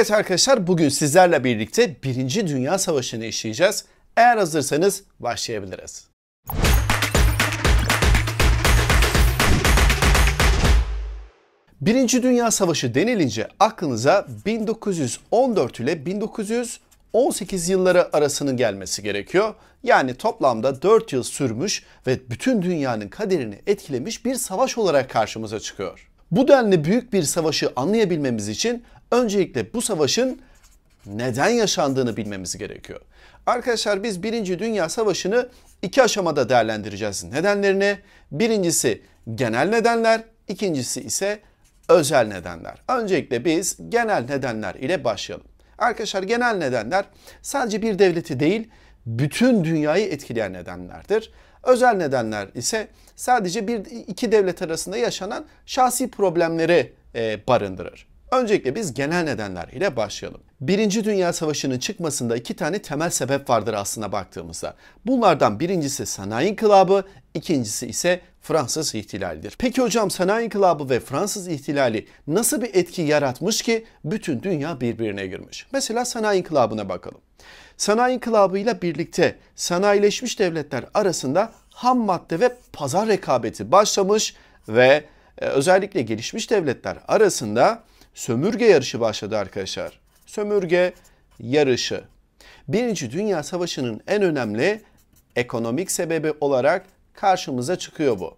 Evet arkadaşlar bugün sizlerle birlikte 1. Dünya Savaşı'nı işleyeceğiz. Eğer hazırsanız başlayabiliriz. Birinci Dünya Savaşı denilince aklınıza 1914 ile 1918 yılları arasının gelmesi gerekiyor. Yani toplamda 4 yıl sürmüş ve bütün dünyanın kaderini etkilemiş bir savaş olarak karşımıza çıkıyor. Bu denli büyük bir savaşı anlayabilmemiz için Öncelikle bu savaşın neden yaşandığını bilmemiz gerekiyor. Arkadaşlar biz 1. Dünya Savaşı'nı iki aşamada değerlendireceğiz nedenlerini. Birincisi genel nedenler, ikincisi ise özel nedenler. Öncelikle biz genel nedenler ile başlayalım. Arkadaşlar genel nedenler sadece bir devleti değil bütün dünyayı etkileyen nedenlerdir. Özel nedenler ise sadece bir iki devlet arasında yaşanan şahsi problemleri e, barındırır. Öncelikle biz genel nedenler ile başlayalım. Birinci Dünya Savaşı'nın çıkmasında iki tane temel sebep vardır aslında baktığımızda. Bunlardan birincisi sanayi inkılabı, ikincisi ise Fransız ihtilalidir. Peki hocam sanayi inkılabı ve Fransız ihtilali nasıl bir etki yaratmış ki bütün dünya birbirine girmiş? Mesela sanayi inkılabına bakalım. Sanayi inkılabıyla birlikte sanayileşmiş devletler arasında ham madde ve pazar rekabeti başlamış ve e, özellikle gelişmiş devletler arasında sömürge yarışı başladı arkadaşlar. Sömürge yarışı. Birinci Dünya Savaşı'nın en önemli ekonomik sebebi olarak karşımıza çıkıyor bu.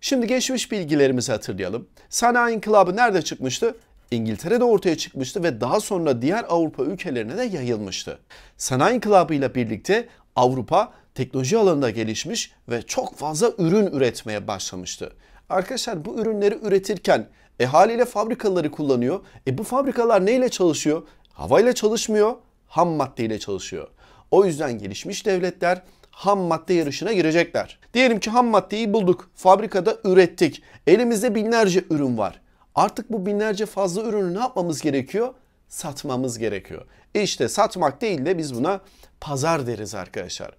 Şimdi geçmiş bilgilerimizi hatırlayalım. Sanayi İnkılabı nerede çıkmıştı? İngiltere'de ortaya çıkmıştı ve daha sonra diğer Avrupa ülkelerine de yayılmıştı. Sanayi İnkılabı ile birlikte Avrupa teknoloji alanında gelişmiş ve çok fazla ürün üretmeye başlamıştı. Arkadaşlar bu ürünleri üretirken e haliyle fabrikaları kullanıyor. E bu fabrikalar neyle çalışıyor? Havayla çalışmıyor, ham maddeyle çalışıyor. O yüzden gelişmiş devletler ham madde yarışına girecekler. Diyelim ki ham maddeyi bulduk, fabrikada ürettik. Elimizde binlerce ürün var. Artık bu binlerce fazla ürünü ne yapmamız gerekiyor? Satmamız gerekiyor. E, işte satmak değil de biz buna pazar deriz arkadaşlar.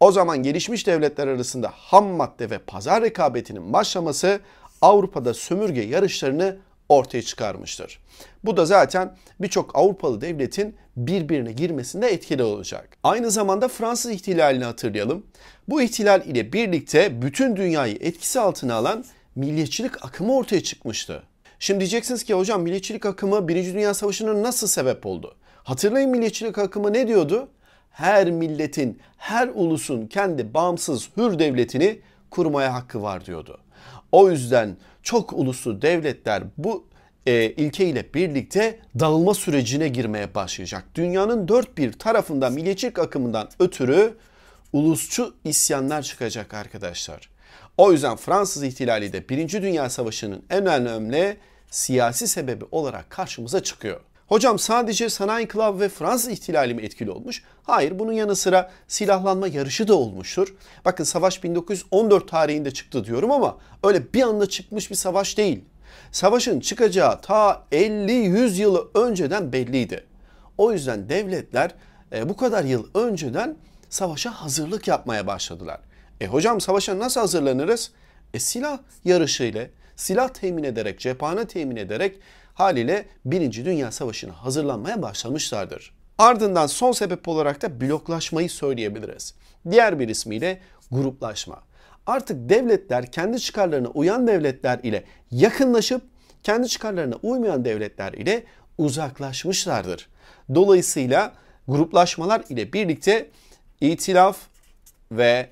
O zaman gelişmiş devletler arasında ham madde ve pazar rekabetinin başlaması Avrupa'da sömürge yarışlarını ortaya çıkarmıştır. Bu da zaten birçok Avrupalı devletin birbirine girmesinde etkili olacak. Aynı zamanda Fransız ihtilalini hatırlayalım. Bu ihtilal ile birlikte bütün dünyayı etkisi altına alan milliyetçilik akımı ortaya çıkmıştı. Şimdi diyeceksiniz ki hocam milliyetçilik akımı 1. Dünya Savaşı'na nasıl sebep oldu? Hatırlayın milliyetçilik akımı ne diyordu? Her milletin, her ulusun kendi bağımsız hür devletini kurmaya hakkı var diyordu. O yüzden çok uluslu devletler bu e, ilke birlikte dağılma sürecine girmeye başlayacak. Dünyanın dört bir tarafında milliyetçilik akımından ötürü ulusçu isyanlar çıkacak arkadaşlar. O yüzden Fransız ihtilali de Birinci Dünya Savaşı'nın en önemli siyasi sebebi olarak karşımıza çıkıyor. Hocam sadece sanayi inkılabı ve Fransız ihtilali mi etkili olmuş? Hayır bunun yanı sıra silahlanma yarışı da olmuştur. Bakın savaş 1914 tarihinde çıktı diyorum ama öyle bir anda çıkmış bir savaş değil. Savaşın çıkacağı ta 50-100 yılı önceden belliydi. O yüzden devletler e, bu kadar yıl önceden savaşa hazırlık yapmaya başladılar. E hocam savaşa nasıl hazırlanırız? E silah ile silah temin ederek, cephane temin ederek haliyle Birinci Dünya Savaşı'na hazırlanmaya başlamışlardır. Ardından son sebep olarak da bloklaşmayı söyleyebiliriz. Diğer bir ismiyle gruplaşma. Artık devletler kendi çıkarlarına uyan devletler ile yakınlaşıp kendi çıkarlarına uymayan devletler ile uzaklaşmışlardır. Dolayısıyla gruplaşmalar ile birlikte itilaf ve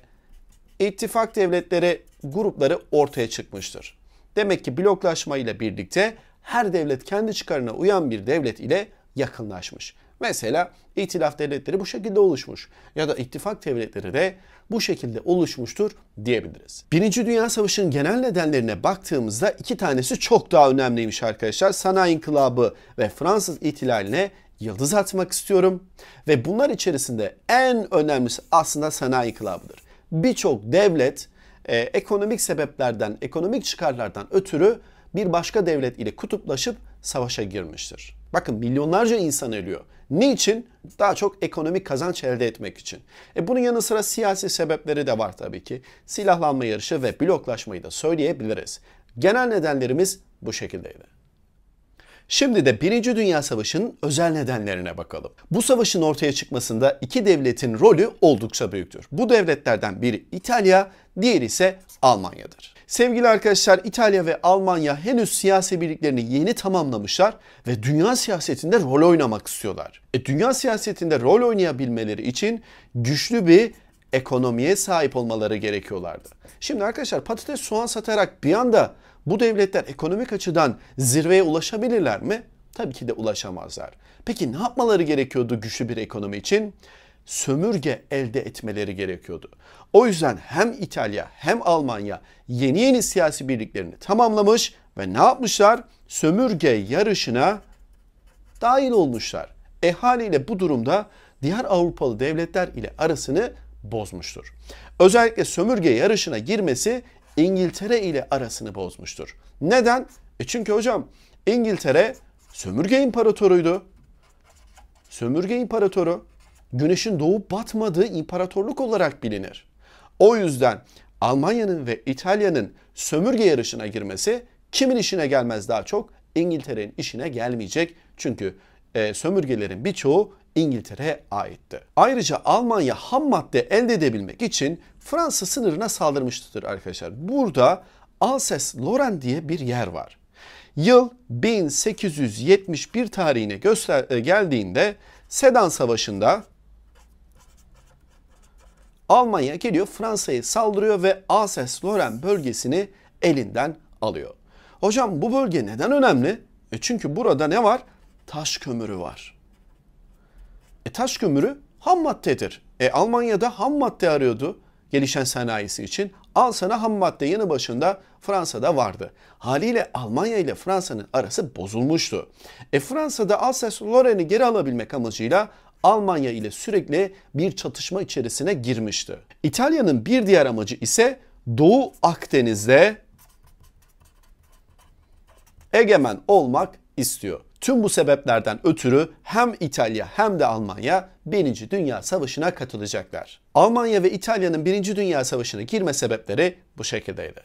ittifak devletleri grupları ortaya çıkmıştır. Demek ki bloklaşma ile birlikte her devlet kendi çıkarına uyan bir devlet ile yakınlaşmış. Mesela itilaf devletleri bu şekilde oluşmuş ya da ittifak devletleri de bu şekilde oluşmuştur diyebiliriz. Birinci Dünya Savaşı'nın genel nedenlerine baktığımızda iki tanesi çok daha önemliymiş arkadaşlar. Sanayi İnkılabı ve Fransız İhtilali'ne yıldız atmak istiyorum. Ve bunlar içerisinde en önemlisi aslında sanayi İnkılabı'dır. Birçok devlet e, ekonomik sebeplerden, ekonomik çıkarlardan ötürü bir başka devlet ile kutuplaşıp savaşa girmiştir. Bakın milyonlarca insan ölüyor. Niçin? Daha çok ekonomik kazanç elde etmek için. E bunun yanı sıra siyasi sebepleri de var tabii ki. Silahlanma yarışı ve bloklaşmayı da söyleyebiliriz. Genel nedenlerimiz bu şekildeydi. Şimdi de Birinci Dünya Savaşı'nın özel nedenlerine bakalım. Bu savaşın ortaya çıkmasında iki devletin rolü oldukça büyüktür. Bu devletlerden biri İtalya, diğeri ise Almanya'dır. Sevgili arkadaşlar İtalya ve Almanya henüz siyasi birliklerini yeni tamamlamışlar ve dünya siyasetinde rol oynamak istiyorlar. E, dünya siyasetinde rol oynayabilmeleri için güçlü bir ekonomiye sahip olmaları gerekiyorlardı. Şimdi arkadaşlar patates soğan satarak bir anda bu devletler ekonomik açıdan zirveye ulaşabilirler mi? Tabii ki de ulaşamazlar. Peki ne yapmaları gerekiyordu güçlü bir ekonomi için? Sömürge elde etmeleri gerekiyordu. O yüzden hem İtalya hem Almanya yeni yeni siyasi birliklerini tamamlamış ve ne yapmışlar? Sömürge yarışına dahil olmuşlar. E haliyle bu durumda diğer Avrupalı devletler ile arasını bozmuştur. Özellikle sömürge yarışına girmesi İngiltere ile arasını bozmuştur. Neden? E çünkü hocam İngiltere sömürge imparatoruydu. Sömürge imparatoru güneşin doğup batmadığı imparatorluk olarak bilinir. O yüzden Almanya'nın ve İtalya'nın sömürge yarışına girmesi kimin işine gelmez daha çok? İngiltere'nin işine gelmeyecek. Çünkü e, sömürgelerin birçoğu İngiltere'ye aitti. Ayrıca Almanya ham madde elde edebilmek için Fransa sınırına saldırmıştır arkadaşlar. Burada Alsace-Lorraine diye bir yer var. Yıl 1871 tarihine göster e, geldiğinde Sedan Savaşı'nda Almanya geliyor Fransa'yı saldırıyor ve Alsace-Lorraine bölgesini elinden alıyor. Hocam bu bölge neden önemli? E çünkü burada ne var? Taş kömürü var. E taş kömürü ham maddedir. E Almanya'da ham madde arıyordu gelişen sanayisi için. Al sana ham madde yanı başında Fransa'da vardı. Haliyle Almanya ile Fransa'nın arası bozulmuştu. E Fransa'da Alsace-Lorraine'i geri alabilmek amacıyla Almanya ile sürekli bir çatışma içerisine girmişti. İtalya'nın bir diğer amacı ise Doğu Akdeniz'de egemen olmak istiyor. Tüm bu sebeplerden ötürü hem İtalya hem de Almanya 1. Dünya Savaşı'na katılacaklar. Almanya ve İtalya'nın 1. Dünya Savaşı'na girme sebepleri bu şekildeydi.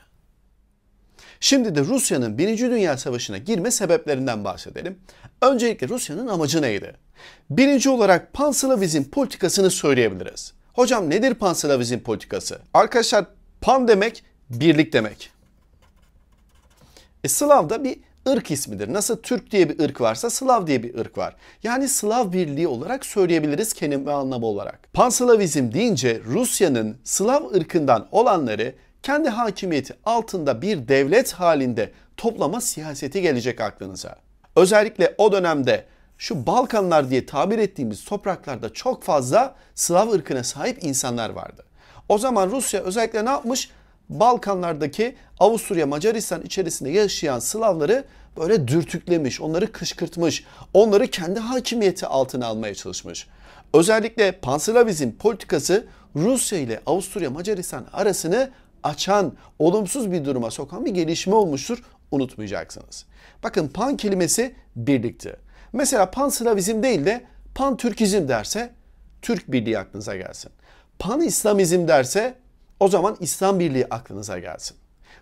Şimdi de Rusya'nın Birinci Dünya Savaşı'na girme sebeplerinden bahsedelim. Öncelikle Rusya'nın amacı neydi? Birinci olarak Panslavizm politikasını söyleyebiliriz. Hocam nedir Panslavizm politikası? Arkadaşlar pan demek birlik demek. E, Slav da bir ırk ismidir. Nasıl Türk diye bir ırk varsa Slav diye bir ırk var. Yani Slav birliği olarak söyleyebiliriz kelime anlamı olarak. Panslavizm deyince Rusya'nın Slav ırkından olanları kendi hakimiyeti altında bir devlet halinde toplama siyaseti gelecek aklınıza. Özellikle o dönemde şu Balkanlar diye tabir ettiğimiz topraklarda çok fazla Slav ırkına sahip insanlar vardı. O zaman Rusya özellikle ne yapmış? Balkanlardaki Avusturya, Macaristan içerisinde yaşayan Slavları böyle dürtüklemiş, onları kışkırtmış, onları kendi hakimiyeti altına almaya çalışmış. Özellikle Panslavizm politikası Rusya ile Avusturya Macaristan arasını açan, olumsuz bir duruma sokan bir gelişme olmuştur. Unutmayacaksınız. Bakın pan kelimesi birlikti. Mesela pan Slavizm değil de pan Türkizm derse Türk Birliği aklınıza gelsin. Pan İslamizm derse o zaman İslam Birliği aklınıza gelsin.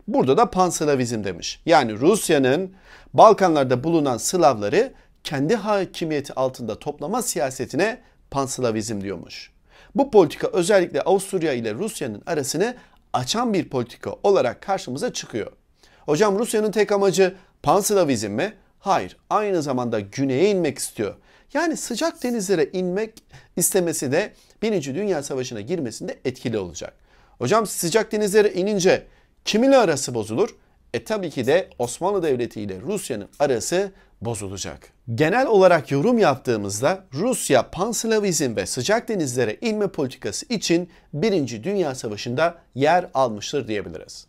Burada da pan Slavizm demiş. Yani Rusya'nın Balkanlarda bulunan Slavları kendi hakimiyeti altında toplama siyasetine pan Slavizm diyormuş. Bu politika özellikle Avusturya ile Rusya'nın arasını açan bir politika olarak karşımıza çıkıyor. Hocam Rusya'nın tek amacı panslavizm mi? Hayır. Aynı zamanda güneye inmek istiyor. Yani sıcak denizlere inmek istemesi de Birinci Dünya Savaşı'na girmesinde etkili olacak. Hocam sıcak denizlere inince kiminle arası bozulur? E tabii ki de Osmanlı Devleti ile Rusya'nın arası bozulacak. Genel olarak yorum yaptığımızda Rusya panslavizm ve sıcak denizlere inme politikası için 1. Dünya Savaşı'nda yer almıştır diyebiliriz.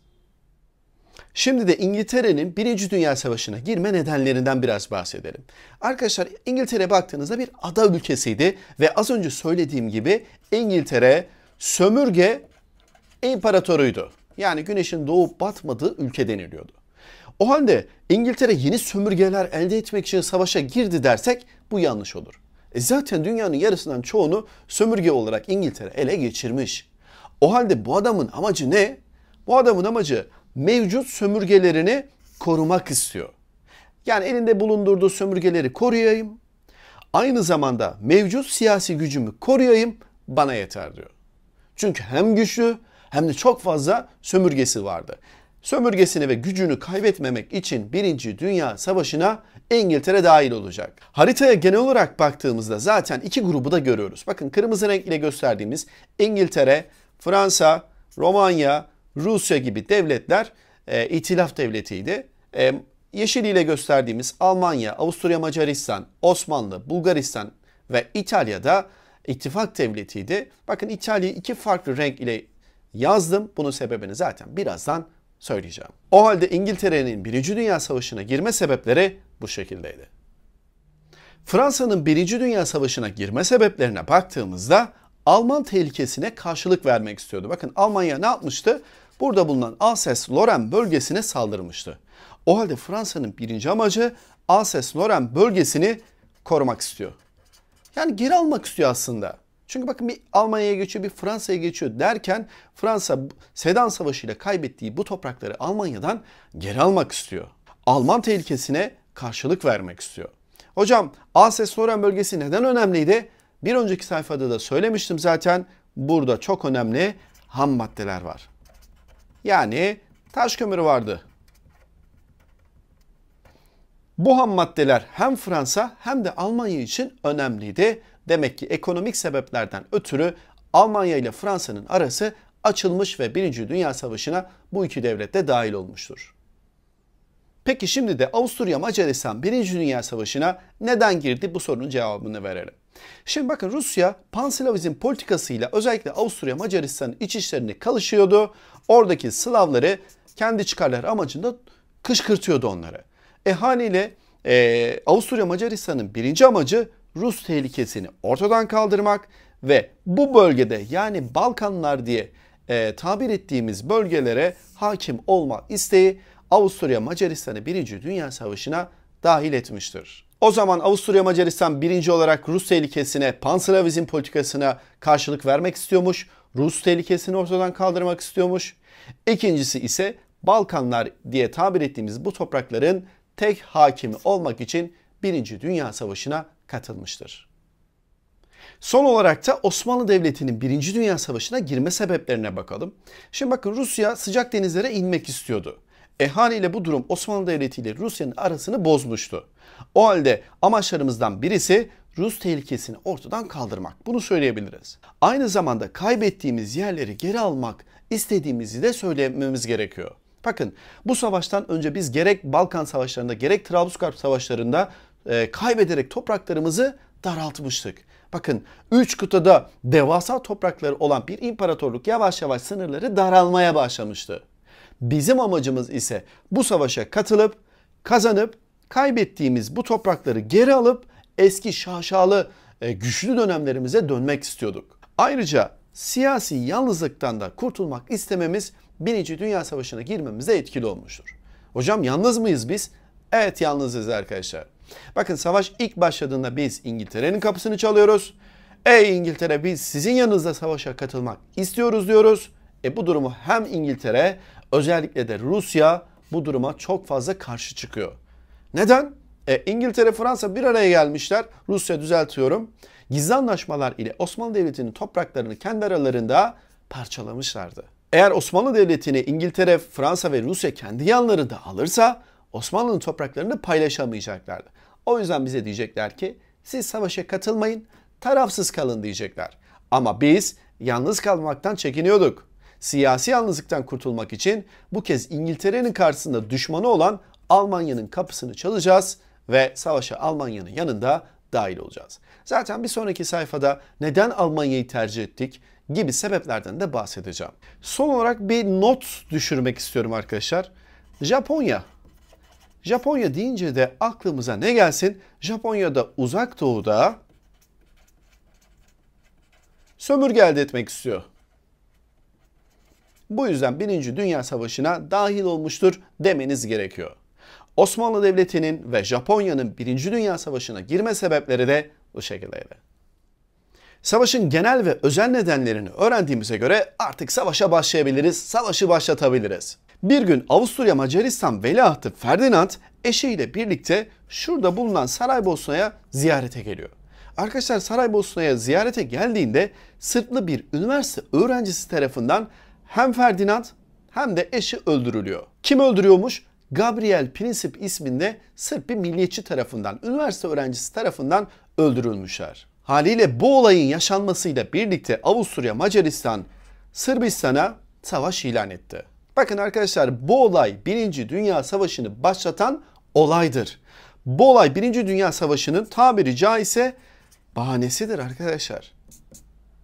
Şimdi de İngiltere'nin 1. Dünya Savaşı'na girme nedenlerinden biraz bahsedelim. Arkadaşlar İngiltere baktığınızda bir ada ülkesiydi ve az önce söylediğim gibi İngiltere sömürge imparatoruydu. Yani güneşin doğup batmadığı ülke deniliyordu. O halde İngiltere yeni sömürgeler elde etmek için savaşa girdi dersek bu yanlış olur. E zaten dünyanın yarısından çoğunu sömürge olarak İngiltere ele geçirmiş. O halde bu adamın amacı ne? Bu adamın amacı mevcut sömürgelerini korumak istiyor. Yani elinde bulundurduğu sömürgeleri koruyayım. Aynı zamanda mevcut siyasi gücümü koruyayım bana yeter diyor. Çünkü hem güçlü hem de çok fazla sömürgesi vardı sömürgesini ve gücünü kaybetmemek için 1. Dünya Savaşı'na İngiltere dahil olacak. Haritaya genel olarak baktığımızda zaten iki grubu da görüyoruz. Bakın kırmızı renk ile gösterdiğimiz İngiltere, Fransa, Romanya, Rusya gibi devletler e, itilaf devletiydi. E, yeşil ile gösterdiğimiz Almanya, Avusturya Macaristan, Osmanlı, Bulgaristan ve İtalya'da ittifak devletiydi. Bakın İtalya'yı iki farklı renk ile yazdım. Bunun sebebini zaten birazdan söyleyeceğim. O halde İngiltere'nin 1. Dünya Savaşı'na girme sebepleri bu şekildeydi. Fransa'nın 1. Dünya Savaşı'na girme sebeplerine baktığımızda Alman tehlikesine karşılık vermek istiyordu. Bakın Almanya ne yapmıştı? Burada bulunan Alsace-Lorraine bölgesine saldırmıştı. O halde Fransa'nın birinci amacı Alsace-Lorraine bölgesini korumak istiyor. Yani geri almak istiyor aslında. Çünkü bakın bir Almanya'ya geçiyor, bir Fransa'ya geçiyor derken Fransa Sedan Savaşı ile kaybettiği bu toprakları Almanya'dan geri almak istiyor. Alman tehlikesine karşılık vermek istiyor. Hocam Alsace-Lorraine bölgesi neden önemliydi? Bir önceki sayfada da söylemiştim zaten. Burada çok önemli ham maddeler var. Yani taş kömürü vardı. Bu ham maddeler hem Fransa hem de Almanya için önemliydi. Demek ki ekonomik sebeplerden ötürü Almanya ile Fransa'nın arası açılmış ve 1. Dünya Savaşı'na bu iki devlet de dahil olmuştur. Peki şimdi de Avusturya Macaristan 1. Dünya Savaşı'na neden girdi bu sorunun cevabını verelim. Şimdi bakın Rusya Panslavizm politikasıyla özellikle Avusturya Macaristan'ın iç işlerini kalışıyordu. Oradaki Slavları kendi çıkarları amacında kışkırtıyordu onları. E haliyle e, Avusturya Macaristan'ın birinci amacı Rus tehlikesini ortadan kaldırmak ve bu bölgede yani Balkanlar diye e, tabir ettiğimiz bölgelere hakim olma isteği Avusturya Macaristan'ı birinci Dünya Savaşı'na dahil etmiştir. O zaman Avusturya Macaristan birinci olarak Rus tehlikesine, Panslavizm politikasına karşılık vermek istiyormuş. Rus tehlikesini ortadan kaldırmak istiyormuş. İkincisi ise Balkanlar diye tabir ettiğimiz bu toprakların tek hakimi olmak için Birinci Dünya Savaşı'na katılmıştır. Son olarak da Osmanlı Devleti'nin 1. Dünya Savaşı'na girme sebeplerine bakalım. Şimdi bakın Rusya sıcak denizlere inmek istiyordu. E haliyle bu durum Osmanlı Devleti ile Rusya'nın arasını bozmuştu. O halde amaçlarımızdan birisi Rus tehlikesini ortadan kaldırmak. Bunu söyleyebiliriz. Aynı zamanda kaybettiğimiz yerleri geri almak istediğimizi de söylememiz gerekiyor. Bakın bu savaştan önce biz gerek Balkan savaşlarında gerek Trablusgarp savaşlarında e, kaybederek topraklarımızı daraltmıştık. Bakın üç kıtada devasa toprakları olan bir imparatorluk yavaş yavaş sınırları daralmaya başlamıştı. Bizim amacımız ise bu savaşa katılıp kazanıp kaybettiğimiz bu toprakları geri alıp eski şaşalı e, güçlü dönemlerimize dönmek istiyorduk. Ayrıca siyasi yalnızlıktan da kurtulmak istememiz Birinci Dünya Savaşı'na girmemize etkili olmuştur. Hocam yalnız mıyız biz? Evet yalnızız arkadaşlar. Bakın savaş ilk başladığında biz İngiltere'nin kapısını çalıyoruz. Ey İngiltere biz sizin yanınızda savaşa katılmak istiyoruz diyoruz. E bu durumu hem İngiltere özellikle de Rusya bu duruma çok fazla karşı çıkıyor. Neden? E, İngiltere, Fransa bir araya gelmişler. Rusya düzeltiyorum. Gizli anlaşmalar ile Osmanlı Devleti'nin topraklarını kendi aralarında parçalamışlardı. Eğer Osmanlı Devleti'ni İngiltere, Fransa ve Rusya kendi yanlarında alırsa Osmanlı'nın topraklarını paylaşamayacaklardı. O yüzden bize diyecekler ki siz savaşa katılmayın, tarafsız kalın diyecekler. Ama biz yalnız kalmaktan çekiniyorduk. Siyasi yalnızlıktan kurtulmak için bu kez İngiltere'nin karşısında düşmanı olan Almanya'nın kapısını çalacağız ve savaşa Almanya'nın yanında dahil olacağız. Zaten bir sonraki sayfada neden Almanya'yı tercih ettik gibi sebeplerden de bahsedeceğim. Son olarak bir not düşürmek istiyorum arkadaşlar. Japonya Japonya deyince de aklımıza ne gelsin? Japonya'da uzak doğuda sömürge elde etmek istiyor. Bu yüzden 1. Dünya Savaşı'na dahil olmuştur demeniz gerekiyor. Osmanlı Devleti'nin ve Japonya'nın 1. Dünya Savaşı'na girme sebepleri de bu şekildeydi. Savaşın genel ve özel nedenlerini öğrendiğimize göre artık savaşa başlayabiliriz, savaşı başlatabiliriz. Bir gün Avusturya Macaristan veliahtı Ferdinand eşiyle birlikte şurada bulunan Saraybosna'ya ziyarete geliyor. Arkadaşlar Saraybosna'ya ziyarete geldiğinde Sırplı bir üniversite öğrencisi tarafından hem Ferdinand hem de eşi öldürülüyor. Kim öldürüyormuş? Gabriel Prinsip isminde Sırp bir milliyetçi tarafından, üniversite öğrencisi tarafından öldürülmüşler. Haliyle bu olayın yaşanmasıyla birlikte Avusturya Macaristan Sırbistan'a savaş ilan etti. Bakın arkadaşlar bu olay 1. Dünya Savaşı'nı başlatan olaydır. Bu olay 1. Dünya Savaşı'nın tabiri caizse bahanesidir arkadaşlar.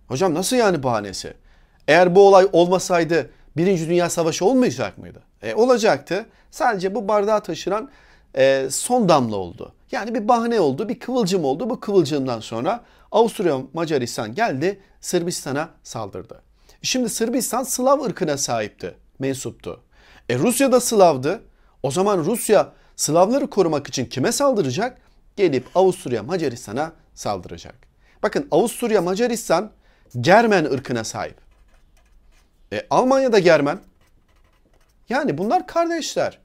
Hocam nasıl yani bahanesi? Eğer bu olay olmasaydı Birinci Dünya Savaşı olmayacak mıydı? E, olacaktı. Sadece bu bardağı taşıran e, son damla oldu. Yani bir bahane oldu, bir kıvılcım oldu. Bu kıvılcımdan sonra Avusturya Macaristan geldi, Sırbistan'a saldırdı. Şimdi Sırbistan Slav ırkına sahipti mensuptu. E Rusya da Slav'dı. O zaman Rusya Slavları korumak için kime saldıracak? Gelip Avusturya Macaristan'a saldıracak. Bakın Avusturya Macaristan Germen ırkına sahip. E, Almanya da Germen. Yani bunlar kardeşler.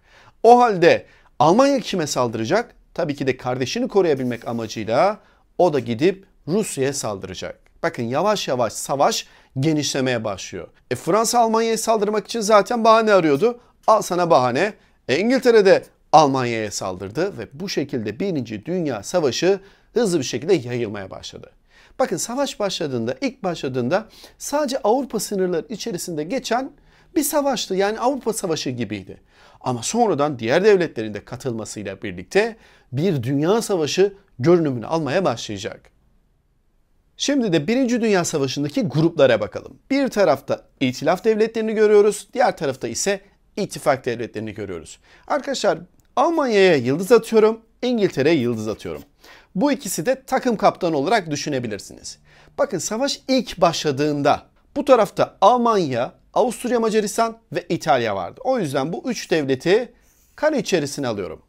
O halde Almanya kime saldıracak? Tabii ki de kardeşini koruyabilmek amacıyla o da gidip Rusya'ya saldıracak. Bakın yavaş yavaş savaş genişlemeye başlıyor. E Fransa Almanya'ya saldırmak için zaten bahane arıyordu. Al sana bahane. E de Almanya'ya saldırdı ve bu şekilde 1. Dünya Savaşı hızlı bir şekilde yayılmaya başladı. Bakın savaş başladığında, ilk başladığında sadece Avrupa sınırları içerisinde geçen bir savaştı. Yani Avrupa Savaşı gibiydi. Ama sonradan diğer devletlerin de katılmasıyla birlikte bir dünya savaşı görünümünü almaya başlayacak. Şimdi de Birinci Dünya Savaşı'ndaki gruplara bakalım. Bir tarafta İtilaf devletlerini görüyoruz, diğer tarafta ise ittifak devletlerini görüyoruz. Arkadaşlar Almanya'ya yıldız atıyorum, İngiltere'ye yıldız atıyorum. Bu ikisi de takım kaptanı olarak düşünebilirsiniz. Bakın savaş ilk başladığında bu tarafta Almanya, Avusturya Macaristan ve İtalya vardı. O yüzden bu üç devleti kare içerisine alıyorum.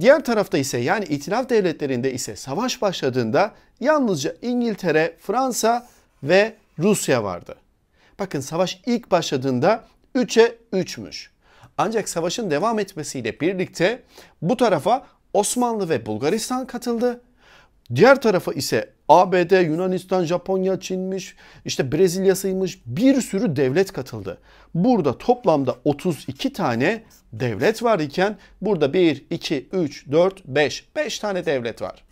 Diğer tarafta ise yani itilaf devletlerinde ise savaş başladığında yalnızca İngiltere, Fransa ve Rusya vardı. Bakın savaş ilk başladığında 3'e 3'müş. Ancak savaşın devam etmesiyle birlikte bu tarafa Osmanlı ve Bulgaristan katıldı. Diğer tarafa ise ABD, Yunanistan, Japonya, Çin'miş, işte Brezilya'sıymış bir sürü devlet katıldı. Burada toplamda 32 tane devlet var iken burada 1, 2, 3, 4, 5. 5 tane devlet var.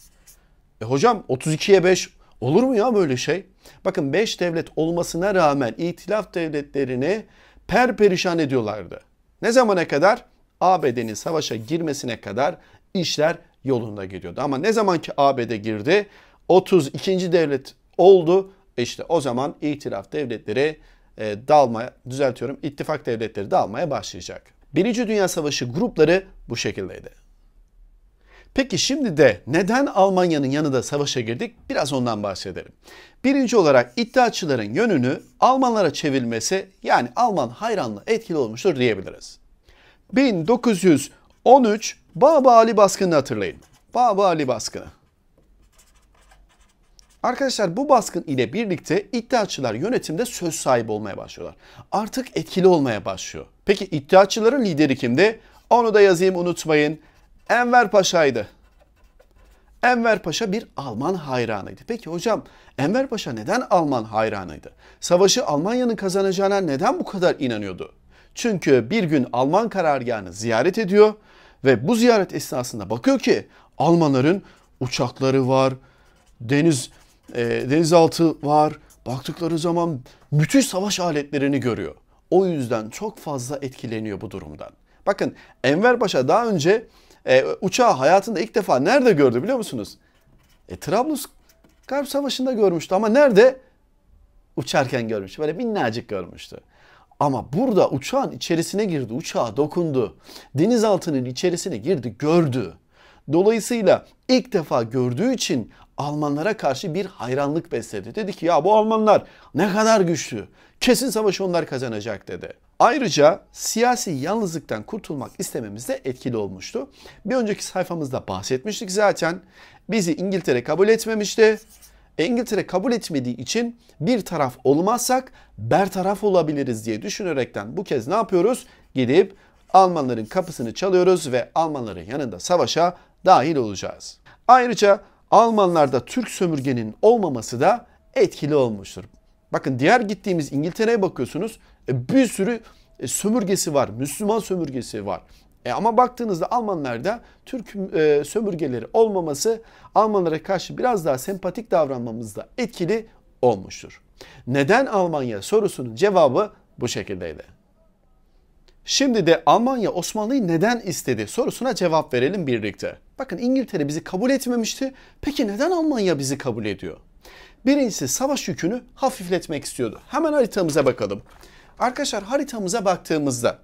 E hocam 32'ye 5 olur mu ya böyle şey? Bakın 5 devlet olmasına rağmen itilaf devletlerini perperişan ediyorlardı. Ne zamana kadar? ABD'nin savaşa girmesine kadar işler yolunda gidiyordu. Ama ne zaman ki ABD girdi 32. devlet oldu. E işte o zaman itilaf devletleri e, dalmaya düzeltiyorum ittifak devletleri dalmaya başlayacak. Birinci Dünya Savaşı grupları bu şekildeydi. Peki şimdi de neden Almanya'nın yanında savaşa girdik? Biraz ondan bahsedelim. Birinci olarak iddiaçıların yönünü Almanlara çevirmesi, yani Alman hayranlığı etkili olmuştur diyebiliriz. 1913 Baba Ali baskını hatırlayın. Baba Ali baskını. Arkadaşlar bu baskın ile birlikte iddiaçılar yönetimde söz sahibi olmaya başlıyorlar. Artık etkili olmaya başlıyor. Peki iddiaçıların lideri kimdi? Onu da yazayım unutmayın. Enver Paşa'ydı. Enver Paşa bir Alman hayranıydı. Peki hocam Enver Paşa neden Alman hayranıydı? Savaşı Almanya'nın kazanacağına neden bu kadar inanıyordu? Çünkü bir gün Alman karargahını ziyaret ediyor ve bu ziyaret esnasında bakıyor ki Almanların uçakları var, deniz e, denizaltı var. Baktıkları zaman müthiş savaş aletlerini görüyor. O yüzden çok fazla etkileniyor bu durumdan. Bakın Enver Paşa daha önce e, uçağı hayatında ilk defa nerede gördü biliyor musunuz? E, Trablus Garp Savaşı'nda görmüştü ama nerede? Uçarken görmüş? Böyle minnacık görmüştü. Ama burada uçağın içerisine girdi, uçağa dokundu. Denizaltının içerisine girdi, gördü. Dolayısıyla ilk defa gördüğü için Almanlara karşı bir hayranlık besledi. Dedi ki ya bu Almanlar ne kadar güçlü. Kesin savaşı onlar kazanacak dedi. Ayrıca siyasi yalnızlıktan kurtulmak istememiz de etkili olmuştu. Bir önceki sayfamızda bahsetmiştik zaten. Bizi İngiltere kabul etmemişti. İngiltere kabul etmediği için bir taraf olmazsak ber taraf olabiliriz diye düşünerekten bu kez ne yapıyoruz? Gidip Almanların kapısını çalıyoruz ve Almanların yanında savaşa dahil olacağız. Ayrıca Almanlarda Türk sömürgenin olmaması da etkili olmuştur. Bakın diğer gittiğimiz İngiltere'ye bakıyorsunuz e, bir sürü e, sömürgesi var. Müslüman sömürgesi var. E ama baktığınızda Almanlarda Türk e, sömürgeleri olmaması Almanlara karşı biraz daha sempatik davranmamızda etkili olmuştur. Neden Almanya sorusunun cevabı bu şekildeydi. Şimdi de Almanya Osmanlı'yı neden istedi sorusuna cevap verelim birlikte. Bakın İngiltere bizi kabul etmemişti. Peki neden Almanya bizi kabul ediyor? Birincisi savaş yükünü hafifletmek istiyordu. Hemen haritamıza bakalım. Arkadaşlar haritamıza baktığımızda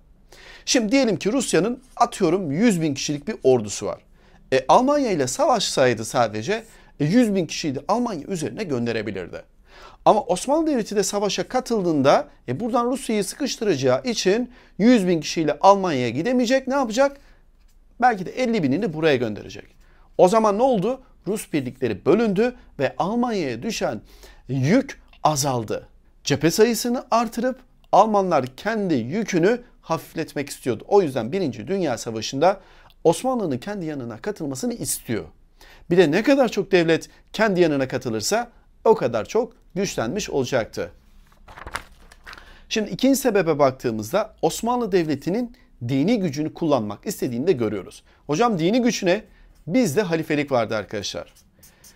Şimdi diyelim ki Rusya'nın atıyorum 100 bin kişilik bir ordusu var. E, Almanya ile savaşsaydı sadece e, 100 bin kişiyi de Almanya üzerine gönderebilirdi. Ama Osmanlı Devleti de savaşa katıldığında e, buradan Rusya'yı sıkıştıracağı için 100 bin kişiyle Almanya'ya gidemeyecek ne yapacak? Belki de 50 binini buraya gönderecek. O zaman ne oldu? Rus birlikleri bölündü ve Almanya'ya düşen yük azaldı. Cephe sayısını artırıp Almanlar kendi yükünü hafifletmek istiyordu. O yüzden Birinci Dünya Savaşı'nda Osmanlı'nın kendi yanına katılmasını istiyor. Bir de ne kadar çok devlet kendi yanına katılırsa o kadar çok güçlenmiş olacaktı. Şimdi ikinci sebebe baktığımızda Osmanlı Devleti'nin dini gücünü kullanmak istediğini de görüyoruz. Hocam dini güçüne bizde halifelik vardı arkadaşlar.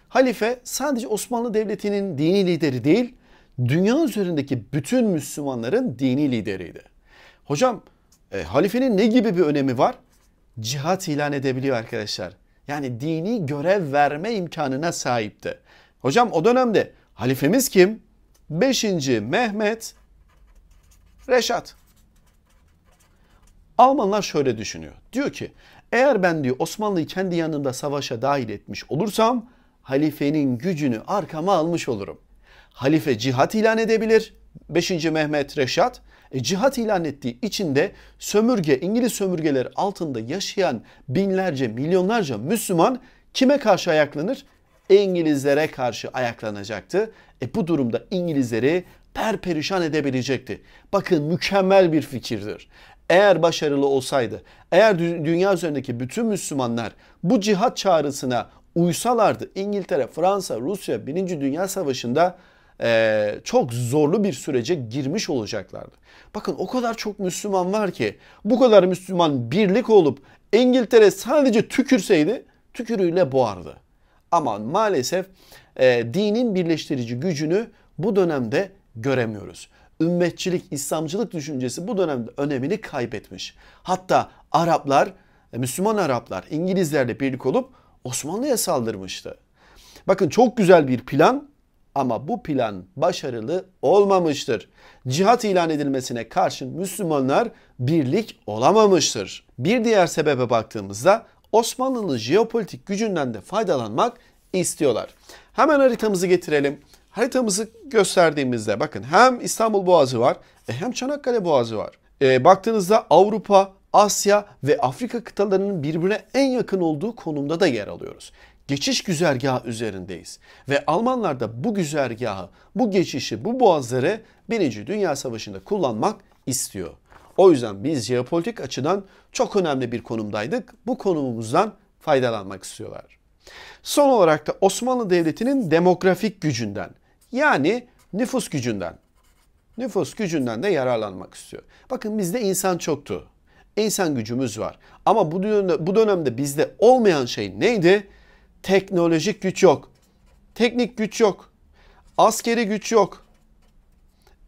Halife sadece Osmanlı Devleti'nin dini lideri değil, dünya üzerindeki bütün Müslümanların dini lideriydi. Hocam e, halifenin ne gibi bir önemi var? Cihat ilan edebiliyor arkadaşlar. Yani dini görev verme imkanına sahipti. Hocam o dönemde halifemiz kim? 5. Mehmet Reşat. Almanlar şöyle düşünüyor. Diyor ki eğer ben diyor Osmanlı'yı kendi yanımda savaşa dahil etmiş olursam halifenin gücünü arkama almış olurum. Halife cihat ilan edebilir. 5. Mehmet Reşat e, cihat ilan ettiği için de sömürge, İngiliz sömürgeleri altında yaşayan binlerce, milyonlarca Müslüman kime karşı ayaklanır? E, İngilizlere karşı ayaklanacaktı. E bu durumda İngilizleri perperişan edebilecekti. Bakın mükemmel bir fikirdir. Eğer başarılı olsaydı, eğer dünya üzerindeki bütün Müslümanlar bu cihat çağrısına uysalardı İngiltere, Fransa, Rusya 1. Dünya Savaşı'nda e, çok zorlu bir sürece girmiş olacaklardı. Bakın o kadar çok Müslüman var ki bu kadar Müslüman birlik olup İngiltere sadece tükürseydi tükürüyle boğardı. Ama maalesef e, dinin birleştirici gücünü bu dönemde göremiyoruz. Ümmetçilik, İslamcılık düşüncesi bu dönemde önemini kaybetmiş. Hatta Araplar, e, Müslüman Araplar İngilizlerle birlik olup Osmanlı'ya saldırmıştı. Bakın çok güzel bir plan ama bu plan başarılı olmamıştır. Cihat ilan edilmesine karşın Müslümanlar birlik olamamıştır. Bir diğer sebebe baktığımızda Osmanlı'nın jeopolitik gücünden de faydalanmak istiyorlar. Hemen haritamızı getirelim. Haritamızı gösterdiğimizde bakın hem İstanbul Boğazı var e, hem Çanakkale Boğazı var. E, baktığınızda Avrupa, Asya ve Afrika kıtalarının birbirine en yakın olduğu konumda da yer alıyoruz geçiş güzergahı üzerindeyiz. Ve Almanlar da bu güzergahı, bu geçişi, bu boğazları Birinci Dünya Savaşı'nda kullanmak istiyor. O yüzden biz jeopolitik açıdan çok önemli bir konumdaydık. Bu konumumuzdan faydalanmak istiyorlar. Son olarak da Osmanlı Devleti'nin demografik gücünden yani nüfus gücünden nüfus gücünden de yararlanmak istiyor. Bakın bizde insan çoktu. İnsan gücümüz var. Ama bu dönemde, bu dönemde bizde olmayan şey neydi? teknolojik güç yok. Teknik güç yok. Askeri güç yok.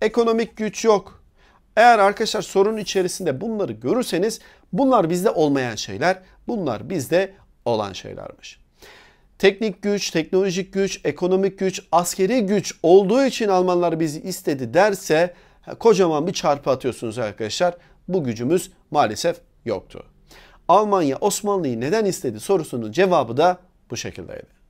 Ekonomik güç yok. Eğer arkadaşlar sorunun içerisinde bunları görürseniz bunlar bizde olmayan şeyler. Bunlar bizde olan şeylermiş. Teknik güç, teknolojik güç, ekonomik güç, askeri güç olduğu için Almanlar bizi istedi derse kocaman bir çarpı atıyorsunuz arkadaşlar. Bu gücümüz maalesef yoktu. Almanya Osmanlı'yı neden istedi sorusunun cevabı da bu şekildeydi.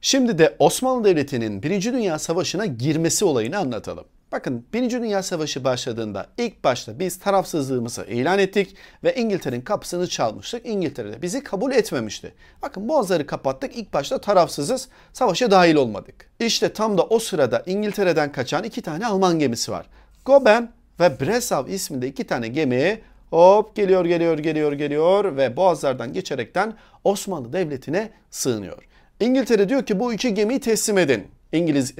Şimdi de Osmanlı Devleti'nin Birinci Dünya Savaşı'na girmesi olayını anlatalım. Bakın Birinci Dünya Savaşı başladığında ilk başta biz tarafsızlığımızı ilan ettik ve İngiltere'nin kapısını çalmıştık. İngiltere de bizi kabul etmemişti. Bakın boğazları kapattık ilk başta tarafsızız savaşa dahil olmadık. İşte tam da o sırada İngiltere'den kaçan iki tane Alman gemisi var. Goben ve Bresav isminde iki tane gemiye Hop geliyor geliyor geliyor geliyor ve boğazlardan geçerekten Osmanlı Devleti'ne sığınıyor. İngiltere diyor ki bu iki gemiyi teslim edin. İngiliz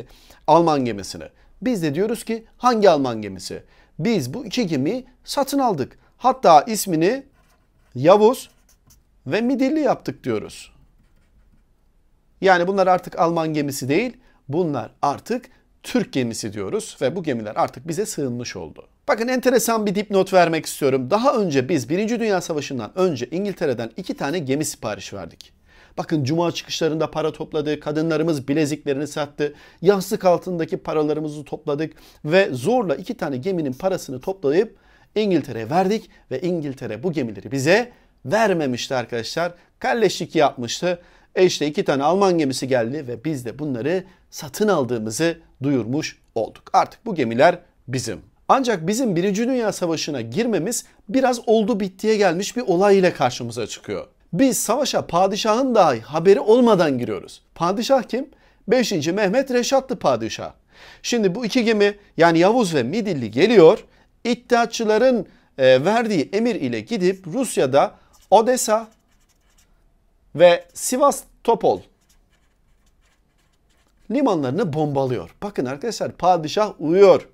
Alman gemisini. Biz de diyoruz ki hangi Alman gemisi? Biz bu iki gemiyi satın aldık. Hatta ismini Yavuz ve Midilli yaptık diyoruz. Yani bunlar artık Alman gemisi değil, bunlar artık Türk gemisi diyoruz ve bu gemiler artık bize sığınmış oldu. Bakın enteresan bir dipnot vermek istiyorum. Daha önce biz 1. Dünya Savaşı'ndan önce İngiltere'den 2 tane gemi sipariş verdik. Bakın cuma çıkışlarında para topladı, kadınlarımız bileziklerini sattı, yastık altındaki paralarımızı topladık ve zorla iki tane geminin parasını toplayıp İngiltere'ye verdik ve İngiltere bu gemileri bize vermemişti arkadaşlar. Kalleşlik yapmıştı. E işte iki tane Alman gemisi geldi ve biz de bunları satın aldığımızı duyurmuş olduk. Artık bu gemiler bizim. Ancak bizim birinci Dünya Savaşı'na girmemiz biraz oldu bittiye gelmiş bir olay ile karşımıza çıkıyor. Biz savaşa padişahın dahi haberi olmadan giriyoruz. Padişah kim? 5. Mehmet Reşatlı padişah. Şimdi bu iki gemi yani Yavuz ve Midilli geliyor. İttihatçıların e, verdiği emir ile gidip Rusya'da Odessa ve Sivas Topol limanlarını bombalıyor. Bakın arkadaşlar padişah uyuyor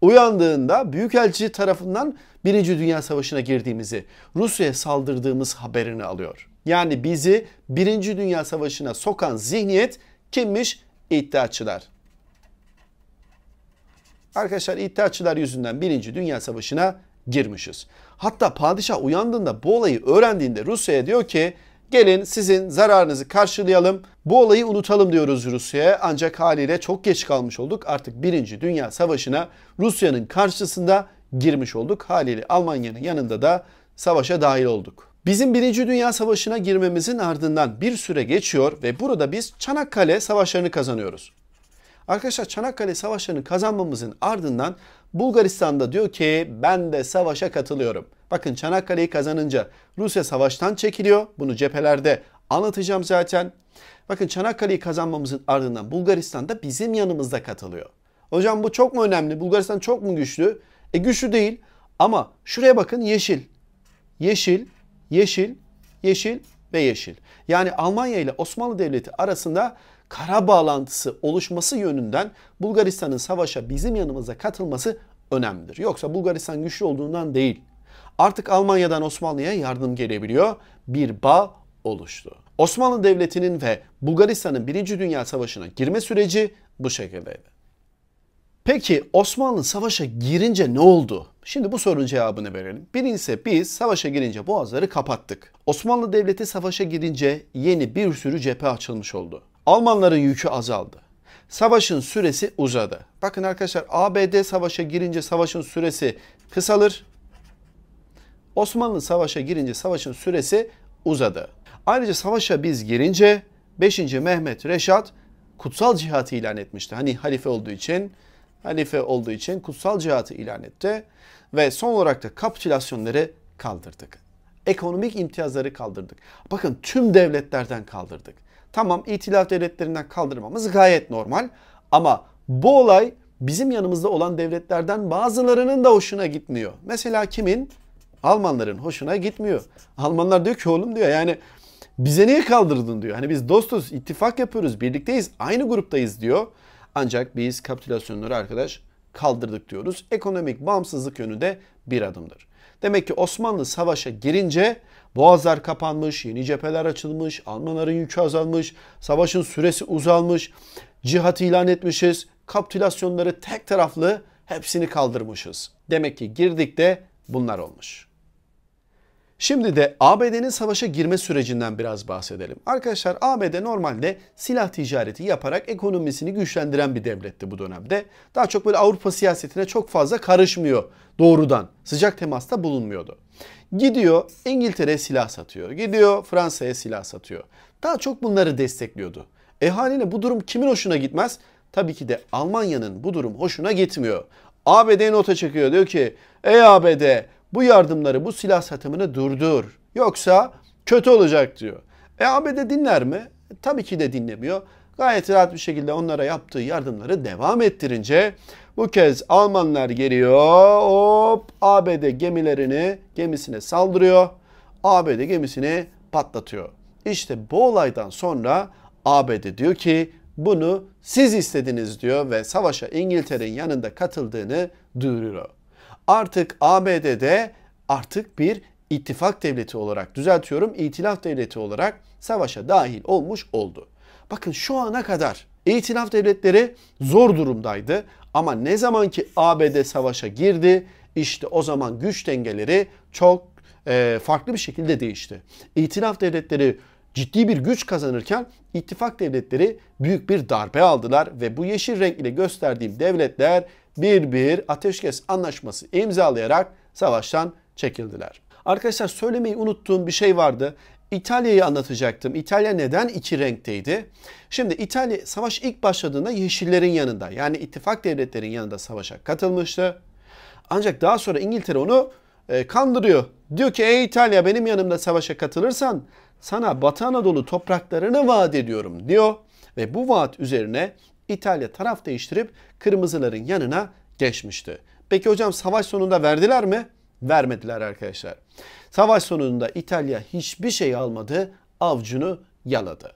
uyandığında Büyükelçi tarafından Birinci Dünya Savaşı'na girdiğimizi, Rusya'ya saldırdığımız haberini alıyor. Yani bizi Birinci Dünya Savaşı'na sokan zihniyet kimmiş? İddiaçılar. Arkadaşlar iddiaçılar yüzünden Birinci Dünya Savaşı'na girmişiz. Hatta padişah uyandığında bu olayı öğrendiğinde Rusya'ya diyor ki Gelin sizin zararınızı karşılayalım. Bu olayı unutalım diyoruz Rusya'ya ancak haliyle çok geç kalmış olduk. Artık 1. Dünya Savaşı'na Rusya'nın karşısında girmiş olduk. Haliyle Almanya'nın yanında da savaşa dahil olduk. Bizim 1. Dünya Savaşı'na girmemizin ardından bir süre geçiyor ve burada biz Çanakkale Savaşları'nı kazanıyoruz. Arkadaşlar Çanakkale Savaşları'nı kazanmamızın ardından Bulgaristan'da diyor ki ben de savaşa katılıyorum. Bakın Çanakkale'yi kazanınca Rusya savaştan çekiliyor. Bunu cephelerde anlatacağım zaten. Bakın Çanakkale'yi kazanmamızın ardından Bulgaristan da bizim yanımızda katılıyor. Hocam bu çok mu önemli? Bulgaristan çok mu güçlü? E güçlü değil ama şuraya bakın yeşil. Yeşil, yeşil, yeşil ve yeşil. Yani Almanya ile Osmanlı Devleti arasında kara bağlantısı oluşması yönünden Bulgaristan'ın savaşa bizim yanımıza katılması önemlidir. Yoksa Bulgaristan güçlü olduğundan değil. Artık Almanya'dan Osmanlı'ya yardım gelebiliyor. Bir bağ oluştu. Osmanlı Devleti'nin ve Bulgaristan'ın 1. Dünya Savaşı'na girme süreci bu şekildeydi. Peki Osmanlı savaşa girince ne oldu? Şimdi bu sorunun cevabını verelim. Birincisi biz savaşa girince boğazları kapattık. Osmanlı Devleti savaşa girince yeni bir sürü cephe açılmış oldu. Almanların yükü azaldı. Savaşın süresi uzadı. Bakın arkadaşlar ABD savaşa girince savaşın süresi kısalır. Osmanlı savaşa girince savaşın süresi uzadı. Ayrıca savaşa biz girince 5. Mehmet Reşat kutsal cihatı ilan etmişti. Hani halife olduğu için halife olduğu için kutsal cihatı ilan etti ve son olarak da kapitülasyonları kaldırdık. Ekonomik imtiyazları kaldırdık. Bakın tüm devletlerden kaldırdık. Tamam itilaf devletlerinden kaldırmamız gayet normal. Ama bu olay bizim yanımızda olan devletlerden bazılarının da hoşuna gitmiyor. Mesela kimin? Almanların hoşuna gitmiyor. Almanlar diyor ki oğlum diyor yani bize niye kaldırdın diyor. Hani biz dostuz, ittifak yapıyoruz, birlikteyiz, aynı gruptayız diyor. Ancak biz kapitülasyonları arkadaş kaldırdık diyoruz. Ekonomik bağımsızlık yönü de bir adımdır. Demek ki Osmanlı savaşa girince Boğazlar kapanmış, yeni cepheler açılmış, Almanların yükü azalmış, savaşın süresi uzalmış, cihat ilan etmişiz, kapitülasyonları tek taraflı hepsini kaldırmışız. Demek ki girdik de bunlar olmuş. Şimdi de ABD'nin savaşa girme sürecinden biraz bahsedelim. Arkadaşlar ABD normalde silah ticareti yaparak ekonomisini güçlendiren bir devletti bu dönemde. Daha çok böyle Avrupa siyasetine çok fazla karışmıyor doğrudan. Sıcak temasta bulunmuyordu. Gidiyor İngiltere'ye silah satıyor. Gidiyor Fransa'ya silah satıyor. Daha çok bunları destekliyordu. E haline bu durum kimin hoşuna gitmez? Tabii ki de Almanya'nın bu durum hoşuna gitmiyor. ABD nota çekiyor diyor ki ey ABD bu yardımları bu silah satımını durdur. Yoksa kötü olacak diyor. E ABD dinler mi? E, tabii ki de dinlemiyor. Gayet rahat bir şekilde onlara yaptığı yardımları devam ettirince bu kez Almanlar geliyor. Hop ABD gemilerini gemisine saldırıyor. ABD gemisini patlatıyor. İşte bu olaydan sonra ABD diyor ki bunu siz istediniz diyor ve savaşa İngiltere'nin yanında katıldığını duyuruyor. Artık ABD'de artık bir ittifak devleti olarak düzeltiyorum itilaf devleti olarak savaşa dahil olmuş oldu. Bakın şu ana kadar itilaf devletleri zor durumdaydı. Ama ne zaman ki ABD savaşa girdi işte o zaman güç dengeleri çok e, farklı bir şekilde değişti. İtilaf devletleri ciddi bir güç kazanırken ittifak devletleri büyük bir darbe aldılar ve bu yeşil renk ile gösterdiğim devletler bir bir ateşkes anlaşması imzalayarak savaştan çekildiler. Arkadaşlar söylemeyi unuttuğum bir şey vardı. İtalya'yı anlatacaktım. İtalya neden iki renkteydi? Şimdi İtalya savaş ilk başladığında Yeşillerin yanında yani ittifak devletlerin yanında savaşa katılmıştı. Ancak daha sonra İngiltere onu e, kandırıyor. Diyor ki ey İtalya benim yanımda savaşa katılırsan sana Batı Anadolu topraklarını vaat ediyorum diyor. Ve bu vaat üzerine İtalya taraf değiştirip kırmızıların yanına geçmişti. Peki hocam savaş sonunda verdiler mi? vermediler arkadaşlar. Savaş sonunda İtalya hiçbir şey almadı, avcunu yaladı.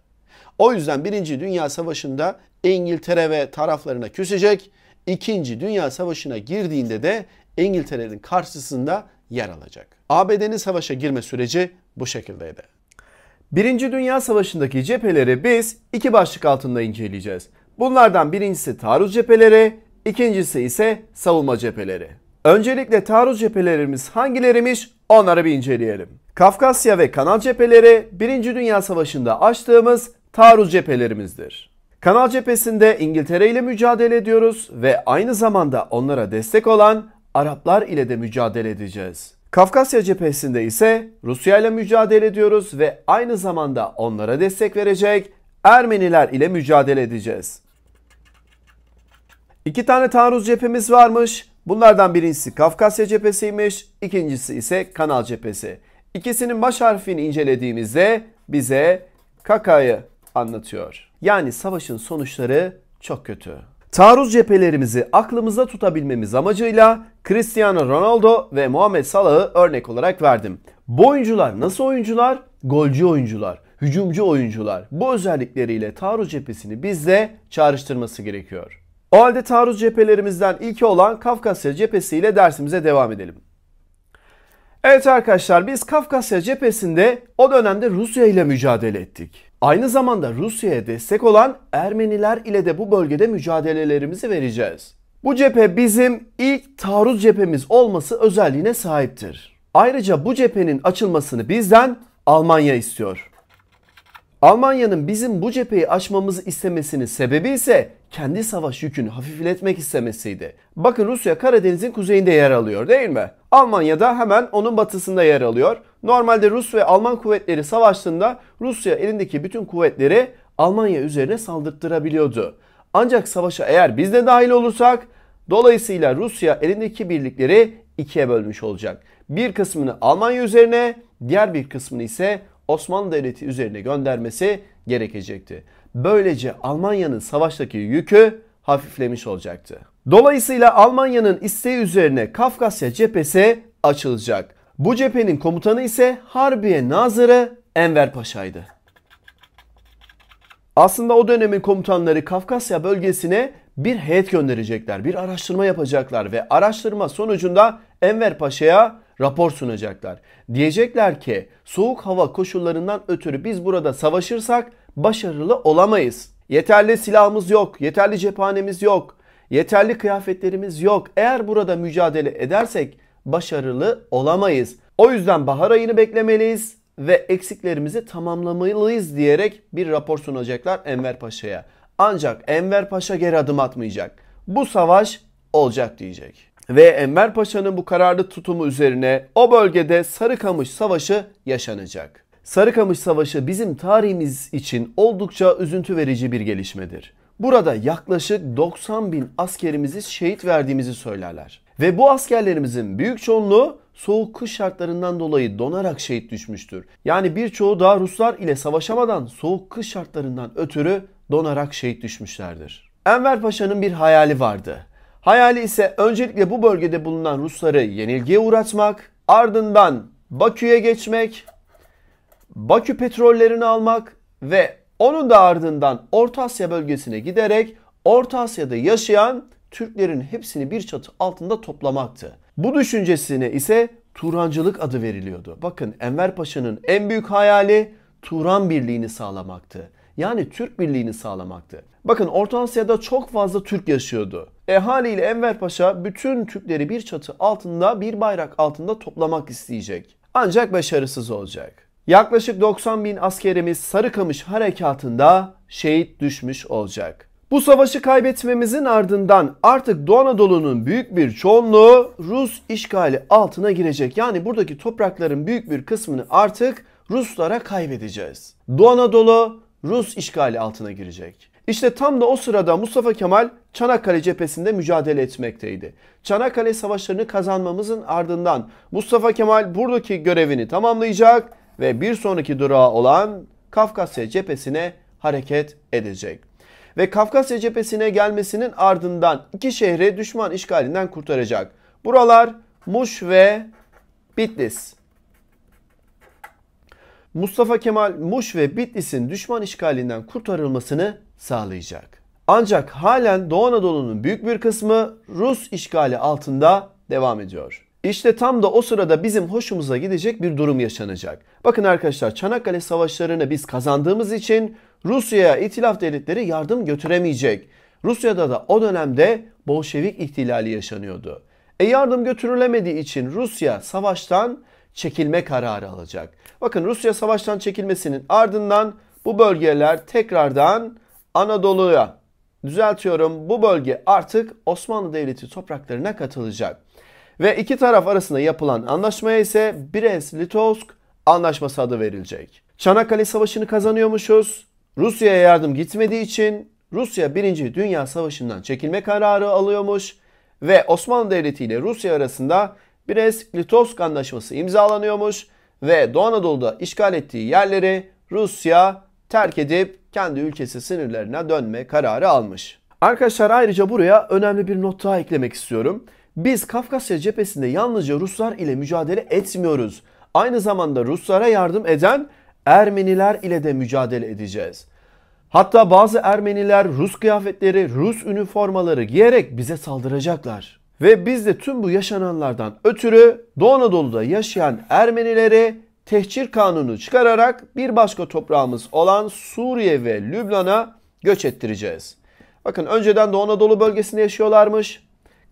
O yüzden Birinci Dünya Savaşı'nda İngiltere ve taraflarına küsecek. İkinci Dünya Savaşı'na girdiğinde de İngiltere'nin karşısında yer alacak. ABD'nin savaşa girme süreci bu şekildeydi. Birinci Dünya Savaşı'ndaki cepheleri biz iki başlık altında inceleyeceğiz. Bunlardan birincisi taarruz cepheleri, ikincisi ise savunma cepheleri. Öncelikle taarruz cephelerimiz hangilerimiz? onları bir inceleyelim. Kafkasya ve Kanal cepheleri 1. Dünya Savaşı'nda açtığımız taarruz cephelerimizdir. Kanal cephesinde İngiltere ile mücadele ediyoruz ve aynı zamanda onlara destek olan Araplar ile de mücadele edeceğiz. Kafkasya cephesinde ise Rusya ile mücadele ediyoruz ve aynı zamanda onlara destek verecek Ermeniler ile mücadele edeceğiz. İki tane taarruz cephemiz varmış. Bunlardan birincisi Kafkasya cephesiymiş, ikincisi ise Kanal cephesi. İkisinin baş harfini incelediğimizde bize Kaka'yı anlatıyor. Yani savaşın sonuçları çok kötü. Taarruz cephelerimizi aklımızda tutabilmemiz amacıyla Cristiano Ronaldo ve Muhammed Salah'ı örnek olarak verdim. Bu oyuncular nasıl oyuncular? Golcü oyuncular, hücumcu oyuncular. Bu özellikleriyle taarruz cephesini bizle çağrıştırması gerekiyor. O halde taarruz cephelerimizden ilki olan Kafkasya cephesi ile dersimize devam edelim. Evet arkadaşlar biz Kafkasya cephesinde o dönemde Rusya ile mücadele ettik. Aynı zamanda Rusya'ya destek olan Ermeniler ile de bu bölgede mücadelelerimizi vereceğiz. Bu cephe bizim ilk taarruz cephemiz olması özelliğine sahiptir. Ayrıca bu cephenin açılmasını bizden Almanya istiyor. Almanya'nın bizim bu cepheyi açmamızı istemesinin sebebi ise kendi savaş yükünü hafifletmek istemesiydi. Bakın Rusya Karadeniz'in kuzeyinde yer alıyor değil mi? Almanya da hemen onun batısında yer alıyor. Normalde Rus ve Alman kuvvetleri savaştığında Rusya elindeki bütün kuvvetleri Almanya üzerine saldırttırabiliyordu. Ancak savaşa eğer biz de dahil olursak dolayısıyla Rusya elindeki birlikleri ikiye bölmüş olacak. Bir kısmını Almanya üzerine diğer bir kısmını ise Osmanlı Devleti üzerine göndermesi gerekecekti. Böylece Almanya'nın savaştaki yükü hafiflemiş olacaktı. Dolayısıyla Almanya'nın isteği üzerine Kafkasya cephesi açılacak. Bu cephenin komutanı ise Harbiye Nazırı Enver Paşa'ydı. Aslında o dönemin komutanları Kafkasya bölgesine bir heyet gönderecekler, bir araştırma yapacaklar ve araştırma sonucunda Enver Paşa'ya rapor sunacaklar. Diyecekler ki soğuk hava koşullarından ötürü biz burada savaşırsak başarılı olamayız. Yeterli silahımız yok, yeterli cephanemiz yok, yeterli kıyafetlerimiz yok. Eğer burada mücadele edersek başarılı olamayız. O yüzden bahar ayını beklemeliyiz ve eksiklerimizi tamamlamalıyız diyerek bir rapor sunacaklar Enver Paşa'ya. Ancak Enver Paşa geri adım atmayacak. Bu savaş olacak diyecek. Ve Enver Paşa'nın bu kararlı tutumu üzerine o bölgede Sarıkamış Savaşı yaşanacak. Sarıkamış Savaşı bizim tarihimiz için oldukça üzüntü verici bir gelişmedir. Burada yaklaşık 90 bin askerimizi şehit verdiğimizi söylerler. Ve bu askerlerimizin büyük çoğunluğu soğuk kış şartlarından dolayı donarak şehit düşmüştür. Yani birçoğu daha Ruslar ile savaşamadan soğuk kış şartlarından ötürü donarak şehit düşmüşlerdir. Enver Paşa'nın bir hayali vardı. Hayali ise öncelikle bu bölgede bulunan Rusları yenilgiye uğratmak, ardından Bakü'ye geçmek Bakü petrollerini almak ve onun da ardından Orta Asya bölgesine giderek Orta Asya'da yaşayan Türklerin hepsini bir çatı altında toplamaktı. Bu düşüncesine ise Turancılık adı veriliyordu. Bakın Enver Paşa'nın en büyük hayali Turan birliğini sağlamaktı. Yani Türk birliğini sağlamaktı. Bakın Orta Asya'da çok fazla Türk yaşıyordu. E haliyle Enver Paşa bütün Türkleri bir çatı altında, bir bayrak altında toplamak isteyecek. Ancak başarısız olacak. Yaklaşık 90 bin askerimiz Sarıkamış harekatında şehit düşmüş olacak. Bu savaşı kaybetmemizin ardından artık Doğu Anadolu'nun büyük bir çoğunluğu Rus işgali altına girecek. Yani buradaki toprakların büyük bir kısmını artık Ruslara kaybedeceğiz. Doğu Anadolu Rus işgali altına girecek. İşte tam da o sırada Mustafa Kemal Çanakkale cephesinde mücadele etmekteydi. Çanakkale savaşlarını kazanmamızın ardından Mustafa Kemal buradaki görevini tamamlayacak ve bir sonraki durağı olan Kafkasya cephesine hareket edecek. Ve Kafkasya cephesine gelmesinin ardından iki şehri düşman işgalinden kurtaracak. Buralar Muş ve Bitlis. Mustafa Kemal Muş ve Bitlis'in düşman işgalinden kurtarılmasını sağlayacak. Ancak halen Doğu Anadolu'nun büyük bir kısmı Rus işgali altında devam ediyor. İşte tam da o sırada bizim hoşumuza gidecek bir durum yaşanacak. Bakın arkadaşlar Çanakkale Savaşları'nı biz kazandığımız için Rusya'ya itilaf devletleri yardım götüremeyecek. Rusya'da da o dönemde Bolşevik ihtilali yaşanıyordu. E yardım götürülemediği için Rusya savaştan çekilme kararı alacak. Bakın Rusya savaştan çekilmesinin ardından bu bölgeler tekrardan Anadolu'ya düzeltiyorum bu bölge artık Osmanlı Devleti topraklarına katılacak. Ve iki taraf arasında yapılan anlaşmaya ise Brest-Litovsk anlaşması adı verilecek. Çanakkale Savaşı'nı kazanıyormuşuz. Rusya'ya yardım gitmediği için Rusya 1. Dünya Savaşı'ndan çekilme kararı alıyormuş ve Osmanlı Devleti ile Rusya arasında Brest-Litovsk anlaşması imzalanıyormuş ve Doğu Anadolu'da işgal ettiği yerleri Rusya terk edip kendi ülkesi sınırlarına dönme kararı almış. Arkadaşlar ayrıca buraya önemli bir not daha eklemek istiyorum. Biz Kafkasya cephesinde yalnızca Ruslar ile mücadele etmiyoruz. Aynı zamanda Ruslara yardım eden Ermeniler ile de mücadele edeceğiz. Hatta bazı Ermeniler Rus kıyafetleri, Rus üniformaları giyerek bize saldıracaklar. Ve biz de tüm bu yaşananlardan ötürü Doğu Anadolu'da yaşayan Ermenilere tehcir kanunu çıkararak bir başka toprağımız olan Suriye ve Lübnan'a göç ettireceğiz. Bakın önceden Doğu Anadolu bölgesinde yaşıyorlarmış.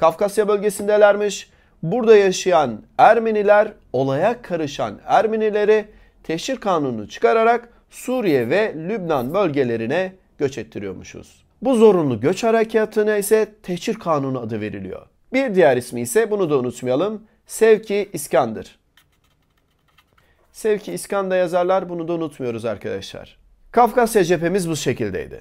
Kafkasya bölgesindelermiş. Burada yaşayan Ermeniler olaya karışan Ermenileri teşhir kanunu çıkararak Suriye ve Lübnan bölgelerine göç ettiriyormuşuz. Bu zorunlu göç harekatına ise teşhir kanunu adı veriliyor. Bir diğer ismi ise bunu da unutmayalım. Sevki İskandır. Sevki İskanda yazarlar bunu da unutmuyoruz arkadaşlar. Kafkasya cephemiz bu şekildeydi.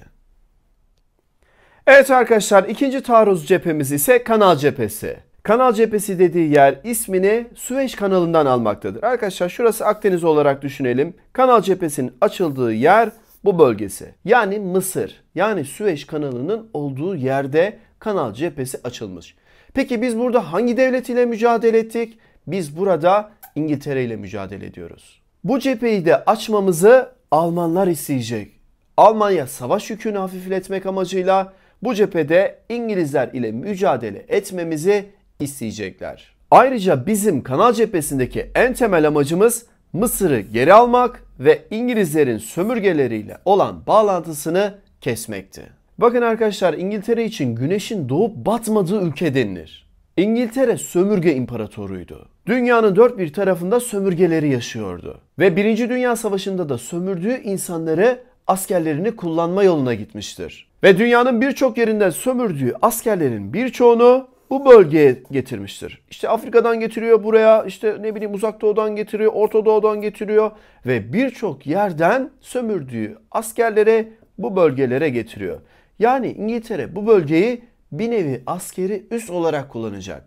Evet arkadaşlar ikinci taarruz cephemiz ise Kanal cephesi. Kanal cephesi dediği yer ismini Süveyş kanalından almaktadır. Arkadaşlar şurası Akdeniz olarak düşünelim. Kanal cephesinin açıldığı yer bu bölgesi. Yani Mısır yani Süveyş kanalının olduğu yerde kanal cephesi açılmış. Peki biz burada hangi devlet ile mücadele ettik? Biz burada İngiltere ile mücadele ediyoruz. Bu cepheyi de açmamızı Almanlar isteyecek. Almanya savaş yükünü hafifletmek amacıyla bu cephede İngilizler ile mücadele etmemizi isteyecekler. Ayrıca bizim kanal cephesindeki en temel amacımız Mısır'ı geri almak ve İngilizlerin sömürgeleriyle olan bağlantısını kesmekti. Bakın arkadaşlar İngiltere için güneşin doğup batmadığı ülke denilir. İngiltere sömürge imparatoruydu. Dünyanın dört bir tarafında sömürgeleri yaşıyordu. Ve Birinci Dünya Savaşı'nda da sömürdüğü insanları askerlerini kullanma yoluna gitmiştir. Ve dünyanın birçok yerinden sömürdüğü askerlerin birçoğunu bu bölgeye getirmiştir. İşte Afrika'dan getiriyor buraya, işte ne bileyim Uzak Doğu'dan getiriyor, Orta Doğu'dan getiriyor ve birçok yerden sömürdüğü askerlere bu bölgelere getiriyor. Yani İngiltere bu bölgeyi bir nevi askeri üs olarak kullanacak.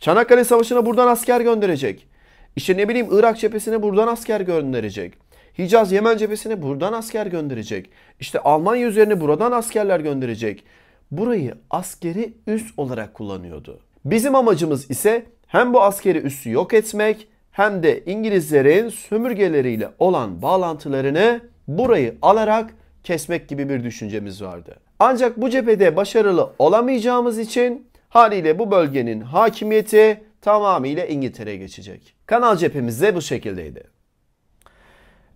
Çanakkale Savaşı'na buradan asker gönderecek. İşte ne bileyim Irak cephesine buradan asker gönderecek. Hicaz Yemen cephesine buradan asker gönderecek. İşte Almanya üzerine buradan askerler gönderecek. Burayı askeri üs olarak kullanıyordu. Bizim amacımız ise hem bu askeri üssü yok etmek hem de İngilizlerin sömürgeleriyle olan bağlantılarını burayı alarak kesmek gibi bir düşüncemiz vardı. Ancak bu cephede başarılı olamayacağımız için haliyle bu bölgenin hakimiyeti tamamıyla İngiltere'ye geçecek. Kanal cephemiz de bu şekildeydi.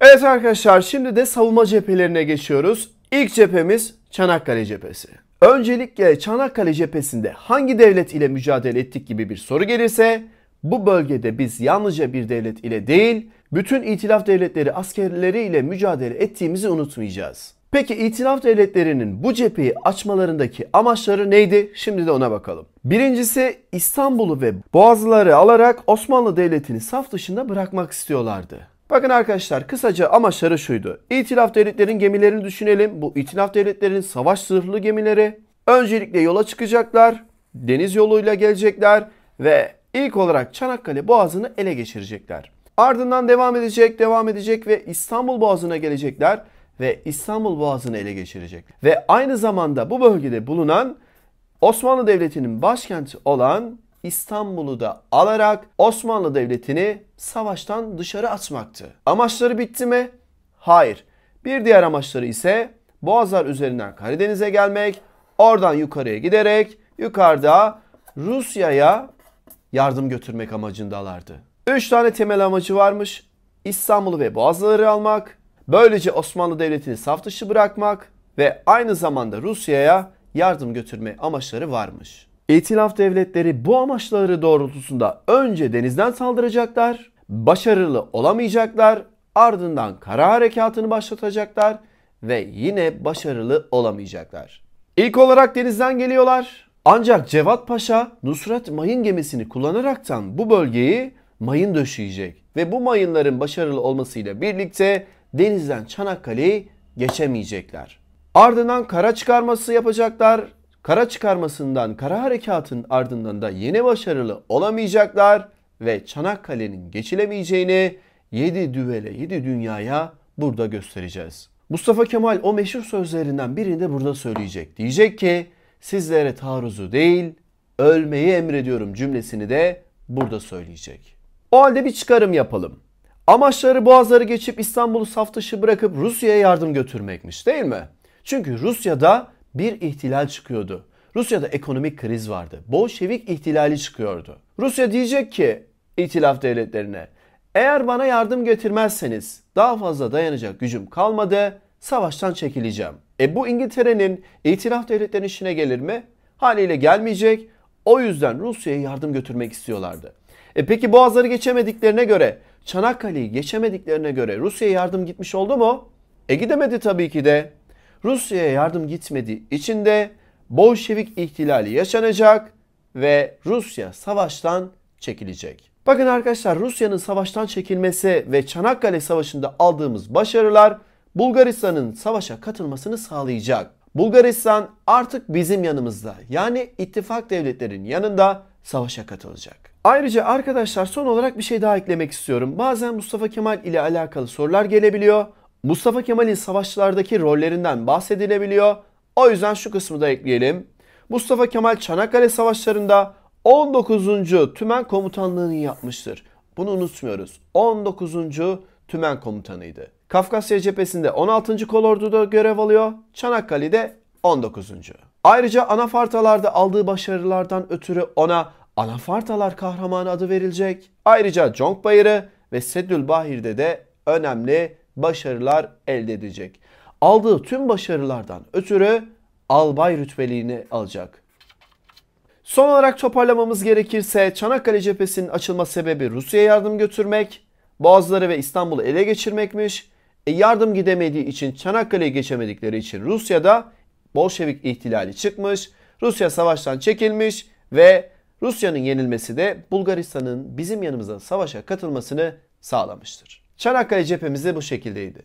Evet arkadaşlar şimdi de savunma cephelerine geçiyoruz. İlk cephemiz Çanakkale cephesi. Öncelikle Çanakkale cephesinde hangi devlet ile mücadele ettik gibi bir soru gelirse bu bölgede biz yalnızca bir devlet ile değil bütün itilaf devletleri askerleri ile mücadele ettiğimizi unutmayacağız. Peki itilaf devletlerinin bu cepheyi açmalarındaki amaçları neydi? Şimdi de ona bakalım. Birincisi İstanbul'u ve Boğazları alarak Osmanlı Devleti'ni saf dışında bırakmak istiyorlardı. Bakın arkadaşlar kısaca amaçları şuydu. İtilaf devletlerin gemilerini düşünelim. Bu itilaf devletlerin savaş zırhlı gemileri. Öncelikle yola çıkacaklar. Deniz yoluyla gelecekler. Ve ilk olarak Çanakkale boğazını ele geçirecekler. Ardından devam edecek, devam edecek ve İstanbul boğazına gelecekler. Ve İstanbul boğazını ele geçirecek. Ve aynı zamanda bu bölgede bulunan Osmanlı Devleti'nin başkenti olan İstanbul'u da alarak Osmanlı Devleti'ni savaştan dışarı atmaktı. Amaçları bitti mi? Hayır. Bir diğer amaçları ise Boğazlar üzerinden Karadeniz'e gelmek, oradan yukarıya giderek yukarıda Rusya'ya yardım götürmek amacındalardı. Üç tane temel amacı varmış. İstanbul'u ve Boğazları almak, böylece Osmanlı Devleti'ni saf dışı bırakmak ve aynı zamanda Rusya'ya yardım götürme amaçları varmış. İtilaf devletleri bu amaçları doğrultusunda önce denizden saldıracaklar, başarılı olamayacaklar, ardından kara harekatını başlatacaklar ve yine başarılı olamayacaklar. İlk olarak denizden geliyorlar. Ancak Cevat Paşa Nusret mayın gemisini kullanaraktan bu bölgeyi mayın döşeyecek ve bu mayınların başarılı olmasıyla birlikte denizden Çanakkale'yi geçemeyecekler. Ardından kara çıkarması yapacaklar kara çıkarmasından, kara harekatın ardından da yine başarılı olamayacaklar ve Çanakkale'nin geçilemeyeceğini 7 düvele, 7 dünyaya burada göstereceğiz. Mustafa Kemal o meşhur sözlerinden birini de burada söyleyecek. Diyecek ki sizlere taarruzu değil ölmeyi emrediyorum cümlesini de burada söyleyecek. O halde bir çıkarım yapalım. Amaçları boğazları geçip İstanbul'u saf dışı bırakıp Rusya'ya yardım götürmekmiş değil mi? Çünkü Rusya'da bir ihtilal çıkıyordu. Rusya'da ekonomik kriz vardı. Bolşevik ihtilali çıkıyordu. Rusya diyecek ki itilaf devletlerine eğer bana yardım getirmezseniz daha fazla dayanacak gücüm kalmadı savaştan çekileceğim. E bu İngiltere'nin itilaf devletlerinin işine gelir mi? Haliyle gelmeyecek. O yüzden Rusya'ya yardım götürmek istiyorlardı. E peki Boğazları geçemediklerine göre, Çanakkale'yi geçemediklerine göre Rusya'ya yardım gitmiş oldu mu? E gidemedi tabii ki de. Rusya'ya yardım gitmediği için de Bolşevik ihtilali yaşanacak ve Rusya savaştan çekilecek. Bakın arkadaşlar Rusya'nın savaştan çekilmesi ve Çanakkale Savaşı'nda aldığımız başarılar Bulgaristan'ın savaşa katılmasını sağlayacak. Bulgaristan artık bizim yanımızda yani ittifak devletlerin yanında savaşa katılacak. Ayrıca arkadaşlar son olarak bir şey daha eklemek istiyorum. Bazen Mustafa Kemal ile alakalı sorular gelebiliyor. Mustafa Kemal'in savaşçılardaki rollerinden bahsedilebiliyor. O yüzden şu kısmı da ekleyelim. Mustafa Kemal Çanakkale Savaşları'nda 19. Tümen Komutanlığını yapmıştır. Bunu unutmuyoruz. 19. Tümen Komutanıydı. Kafkasya cephesinde 16. Kolordu'da görev alıyor. Çanakkale'de 19. Ayrıca Anafartalar'da aldığı başarılardan ötürü ona Anafartalar Kahramanı adı verilecek. Ayrıca Conk Bayırı ve Seddül Bahir'de de önemli başarılar elde edecek. Aldığı tüm başarılardan ötürü albay rütbeliğini alacak. Son olarak toparlamamız gerekirse Çanakkale cephesinin açılma sebebi Rusya'ya yardım götürmek, Boğazları ve İstanbul'u ele geçirmekmiş. E yardım gidemediği için Çanakkale'ye geçemedikleri için Rusya'da Bolşevik ihtilali çıkmış. Rusya savaştan çekilmiş ve Rusya'nın yenilmesi de Bulgaristan'ın bizim yanımıza savaşa katılmasını sağlamıştır. Çanakkale cephemiz de bu şekildeydi.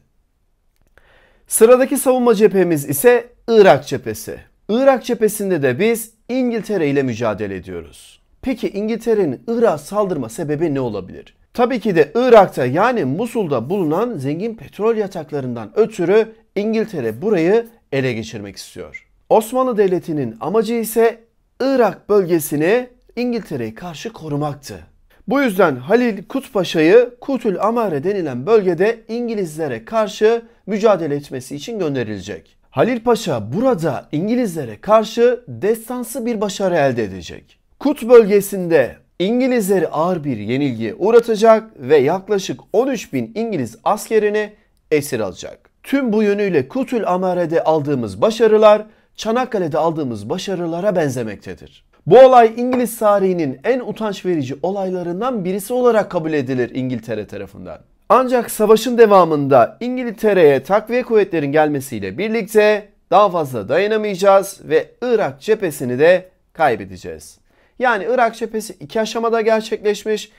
Sıradaki savunma cephemiz ise Irak cephesi. Irak cephesinde de biz İngiltere ile mücadele ediyoruz. Peki İngiltere'nin Irak saldırma sebebi ne olabilir? Tabii ki de Irak'ta yani Musul'da bulunan zengin petrol yataklarından ötürü İngiltere burayı ele geçirmek istiyor. Osmanlı Devleti'nin amacı ise Irak bölgesini İngiltere'ye karşı korumaktı. Bu yüzden Halil Kutpaşa'yı Kutül Amare denilen bölgede İngilizlere karşı mücadele etmesi için gönderilecek. Halil Paşa burada İngilizlere karşı destansı bir başarı elde edecek. Kut bölgesinde İngilizleri ağır bir yenilgi uğratacak ve yaklaşık 13 bin İngiliz askerini esir alacak. Tüm bu yönüyle Kutül Amare'de aldığımız başarılar Çanakkale'de aldığımız başarılara benzemektedir. Bu olay İngiliz tarihinin en utanç verici olaylarından birisi olarak kabul edilir İngiltere tarafından. Ancak savaşın devamında İngiltere'ye takviye kuvvetlerin gelmesiyle birlikte daha fazla dayanamayacağız ve Irak cephesini de kaybedeceğiz. Yani Irak cephesi iki aşamada gerçekleşmiş.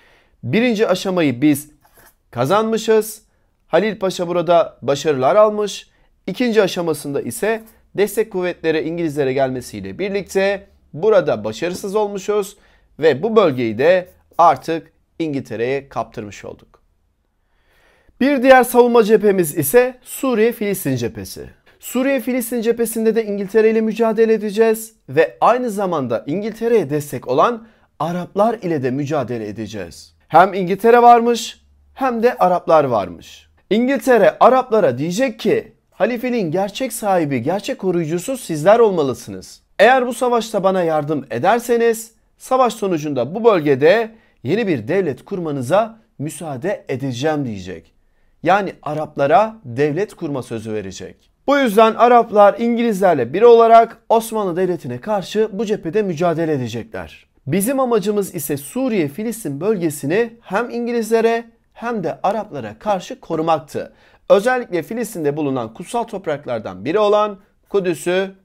Birinci aşamayı biz kazanmışız. Halil Paşa burada başarılar almış. İkinci aşamasında ise destek kuvvetleri İngilizlere gelmesiyle birlikte Burada başarısız olmuşuz ve bu bölgeyi de artık İngiltere'ye kaptırmış olduk. Bir diğer savunma cephemiz ise Suriye-Filistin cephesi. Suriye-Filistin cephesinde de İngiltere ile mücadele edeceğiz ve aynı zamanda İngiltere'ye destek olan Araplar ile de mücadele edeceğiz. Hem İngiltere varmış hem de Araplar varmış. İngiltere Araplara diyecek ki halifeliğin gerçek sahibi, gerçek koruyucusu sizler olmalısınız. Eğer bu savaşta bana yardım ederseniz savaş sonucunda bu bölgede yeni bir devlet kurmanıza müsaade edeceğim diyecek. Yani Araplara devlet kurma sözü verecek. Bu yüzden Araplar İngilizlerle biri olarak Osmanlı Devleti'ne karşı bu cephede mücadele edecekler. Bizim amacımız ise Suriye Filistin bölgesini hem İngilizlere hem de Araplara karşı korumaktı. Özellikle Filistin'de bulunan kutsal topraklardan biri olan Kudüs'ü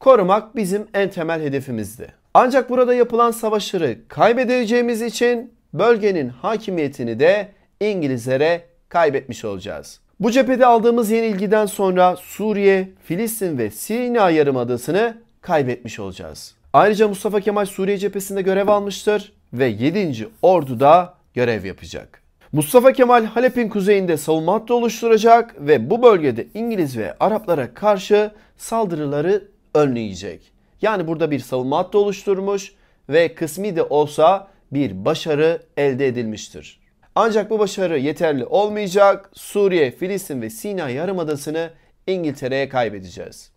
korumak bizim en temel hedefimizdi. Ancak burada yapılan savaşları kaybedeceğimiz için bölgenin hakimiyetini de İngilizlere kaybetmiş olacağız. Bu cephede aldığımız yenilgiden sonra Suriye, Filistin ve Sina Yarımadası'nı kaybetmiş olacağız. Ayrıca Mustafa Kemal Suriye cephesinde görev almıştır ve 7. Ordu'da görev yapacak. Mustafa Kemal Halep'in kuzeyinde savunma hattı oluşturacak ve bu bölgede İngiliz ve Araplara karşı saldırıları önleyecek. Yani burada bir savunma hattı oluşturmuş ve kısmi de olsa bir başarı elde edilmiştir. Ancak bu başarı yeterli olmayacak. Suriye, Filistin ve Sina Yarımadası'nı İngiltere'ye kaybedeceğiz.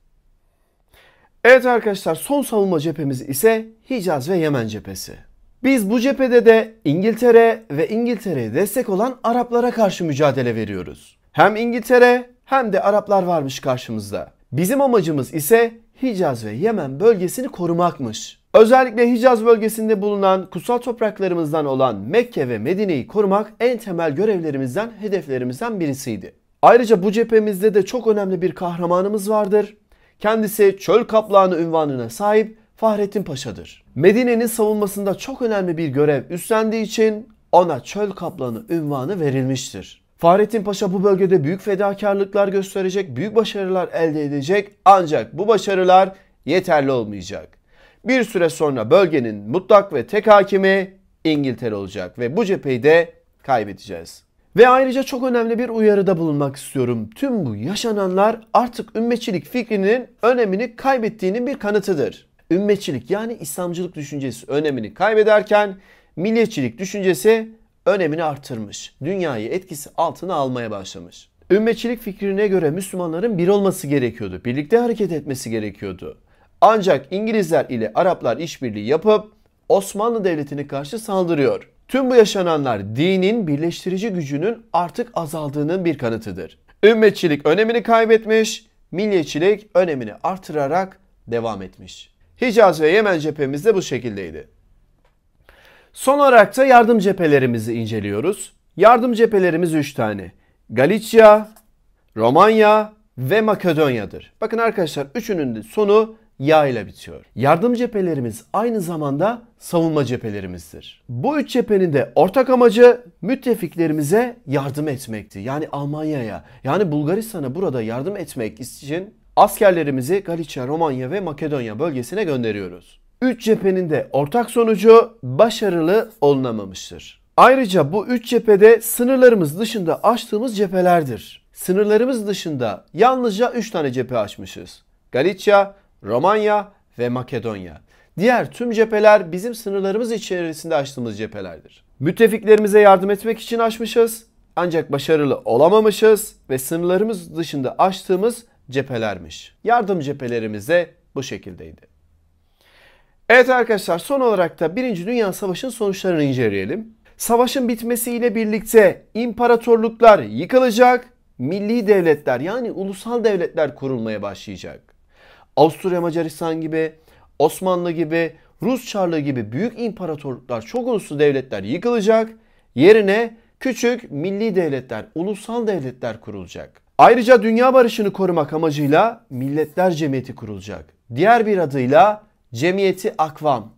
Evet arkadaşlar son savunma cephemiz ise Hicaz ve Yemen cephesi. Biz bu cephede de İngiltere ve İngiltere'ye destek olan Araplara karşı mücadele veriyoruz. Hem İngiltere hem de Araplar varmış karşımızda. Bizim amacımız ise Hicaz ve Yemen bölgesini korumakmış. Özellikle Hicaz bölgesinde bulunan kutsal topraklarımızdan olan Mekke ve Medine'yi korumak en temel görevlerimizden, hedeflerimizden birisiydi. Ayrıca bu cephemizde de çok önemli bir kahramanımız vardır. Kendisi çöl kaplanı ünvanına sahip Fahrettin Paşa'dır. Medine'nin savunmasında çok önemli bir görev üstlendiği için ona çöl kaplanı ünvanı verilmiştir. Fahrettin Paşa bu bölgede büyük fedakarlıklar gösterecek, büyük başarılar elde edecek ancak bu başarılar yeterli olmayacak. Bir süre sonra bölgenin mutlak ve tek hakimi İngiltere olacak ve bu cepheyi de kaybedeceğiz. Ve ayrıca çok önemli bir uyarıda bulunmak istiyorum. Tüm bu yaşananlar artık ümmetçilik fikrinin önemini kaybettiğinin bir kanıtıdır. Ümmetçilik yani İslamcılık düşüncesi önemini kaybederken milliyetçilik düşüncesi önemini artırmış. Dünyayı etkisi altına almaya başlamış. Ümmetçilik fikrine göre Müslümanların bir olması gerekiyordu. Birlikte hareket etmesi gerekiyordu. Ancak İngilizler ile Araplar işbirliği yapıp Osmanlı Devleti'ni karşı saldırıyor. Tüm bu yaşananlar dinin birleştirici gücünün artık azaldığının bir kanıtıdır. Ümmetçilik önemini kaybetmiş, milliyetçilik önemini artırarak devam etmiş. Hicaz ve Yemen cephemiz de bu şekildeydi. Son olarak da yardım cephelerimizi inceliyoruz. Yardım cephelerimiz 3 tane. Galicia, Romanya ve Makedonya'dır. Bakın arkadaşlar üçünün de sonu ya ile bitiyor. Yardım cephelerimiz aynı zamanda savunma cephelerimizdir. Bu üç cephenin de ortak amacı müttefiklerimize yardım etmekti. Yani Almanya'ya, yani Bulgaristan'a burada yardım etmek için askerlerimizi Galicia, Romanya ve Makedonya bölgesine gönderiyoruz üç cephenin de ortak sonucu başarılı olunamamıştır. Ayrıca bu üç cephede sınırlarımız dışında açtığımız cephelerdir. Sınırlarımız dışında yalnızca üç tane cephe açmışız. Galicia, Romanya ve Makedonya. Diğer tüm cepheler bizim sınırlarımız içerisinde açtığımız cephelerdir. Müttefiklerimize yardım etmek için açmışız ancak başarılı olamamışız ve sınırlarımız dışında açtığımız cephelermiş. Yardım cephelerimize bu şekildeydi. Evet arkadaşlar son olarak da Birinci Dünya Savaşı'nın sonuçlarını inceleyelim. Savaşın bitmesiyle birlikte imparatorluklar yıkılacak, milli devletler yani ulusal devletler kurulmaya başlayacak. Avusturya Macaristan gibi, Osmanlı gibi, Rus Çarlığı gibi büyük imparatorluklar, çok uluslu devletler yıkılacak. Yerine küçük milli devletler, ulusal devletler kurulacak. Ayrıca dünya barışını korumak amacıyla milletler cemiyeti kurulacak. Diğer bir adıyla Cemiyeti Akvam.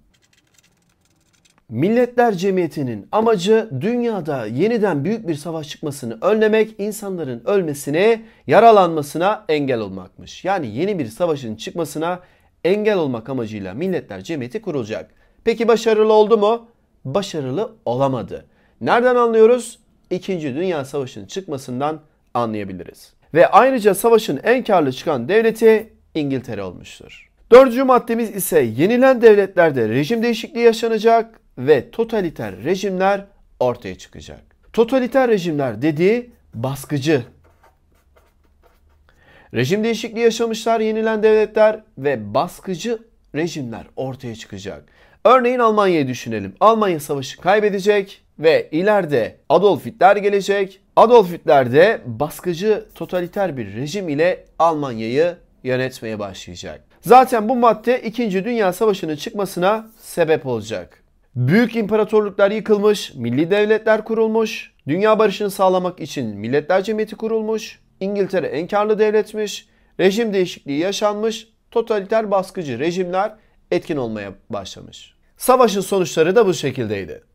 Milletler Cemiyeti'nin amacı dünyada yeniden büyük bir savaş çıkmasını önlemek, insanların ölmesine, yaralanmasına engel olmakmış. Yani yeni bir savaşın çıkmasına engel olmak amacıyla Milletler Cemiyeti kurulacak. Peki başarılı oldu mu? Başarılı olamadı. Nereden anlıyoruz? İkinci Dünya Savaşı'nın çıkmasından anlayabiliriz. Ve ayrıca savaşın en karlı çıkan devleti İngiltere olmuştur. Dördüncü maddemiz ise yenilen devletlerde rejim değişikliği yaşanacak ve totaliter rejimler ortaya çıkacak. Totaliter rejimler dediği baskıcı. Rejim değişikliği yaşamışlar yenilen devletler ve baskıcı rejimler ortaya çıkacak. Örneğin Almanya'yı düşünelim. Almanya savaşı kaybedecek ve ileride Adolf Hitler gelecek. Adolf Hitler de baskıcı totaliter bir rejim ile Almanya'yı yönetmeye başlayacak. Zaten bu madde 2. Dünya Savaşı'nın çıkmasına sebep olacak. Büyük imparatorluklar yıkılmış, milli devletler kurulmuş, dünya barışını sağlamak için milletler cemiyeti kurulmuş, İngiltere enkarlı devletmiş, rejim değişikliği yaşanmış, totaliter baskıcı rejimler etkin olmaya başlamış. Savaşın sonuçları da bu şekildeydi.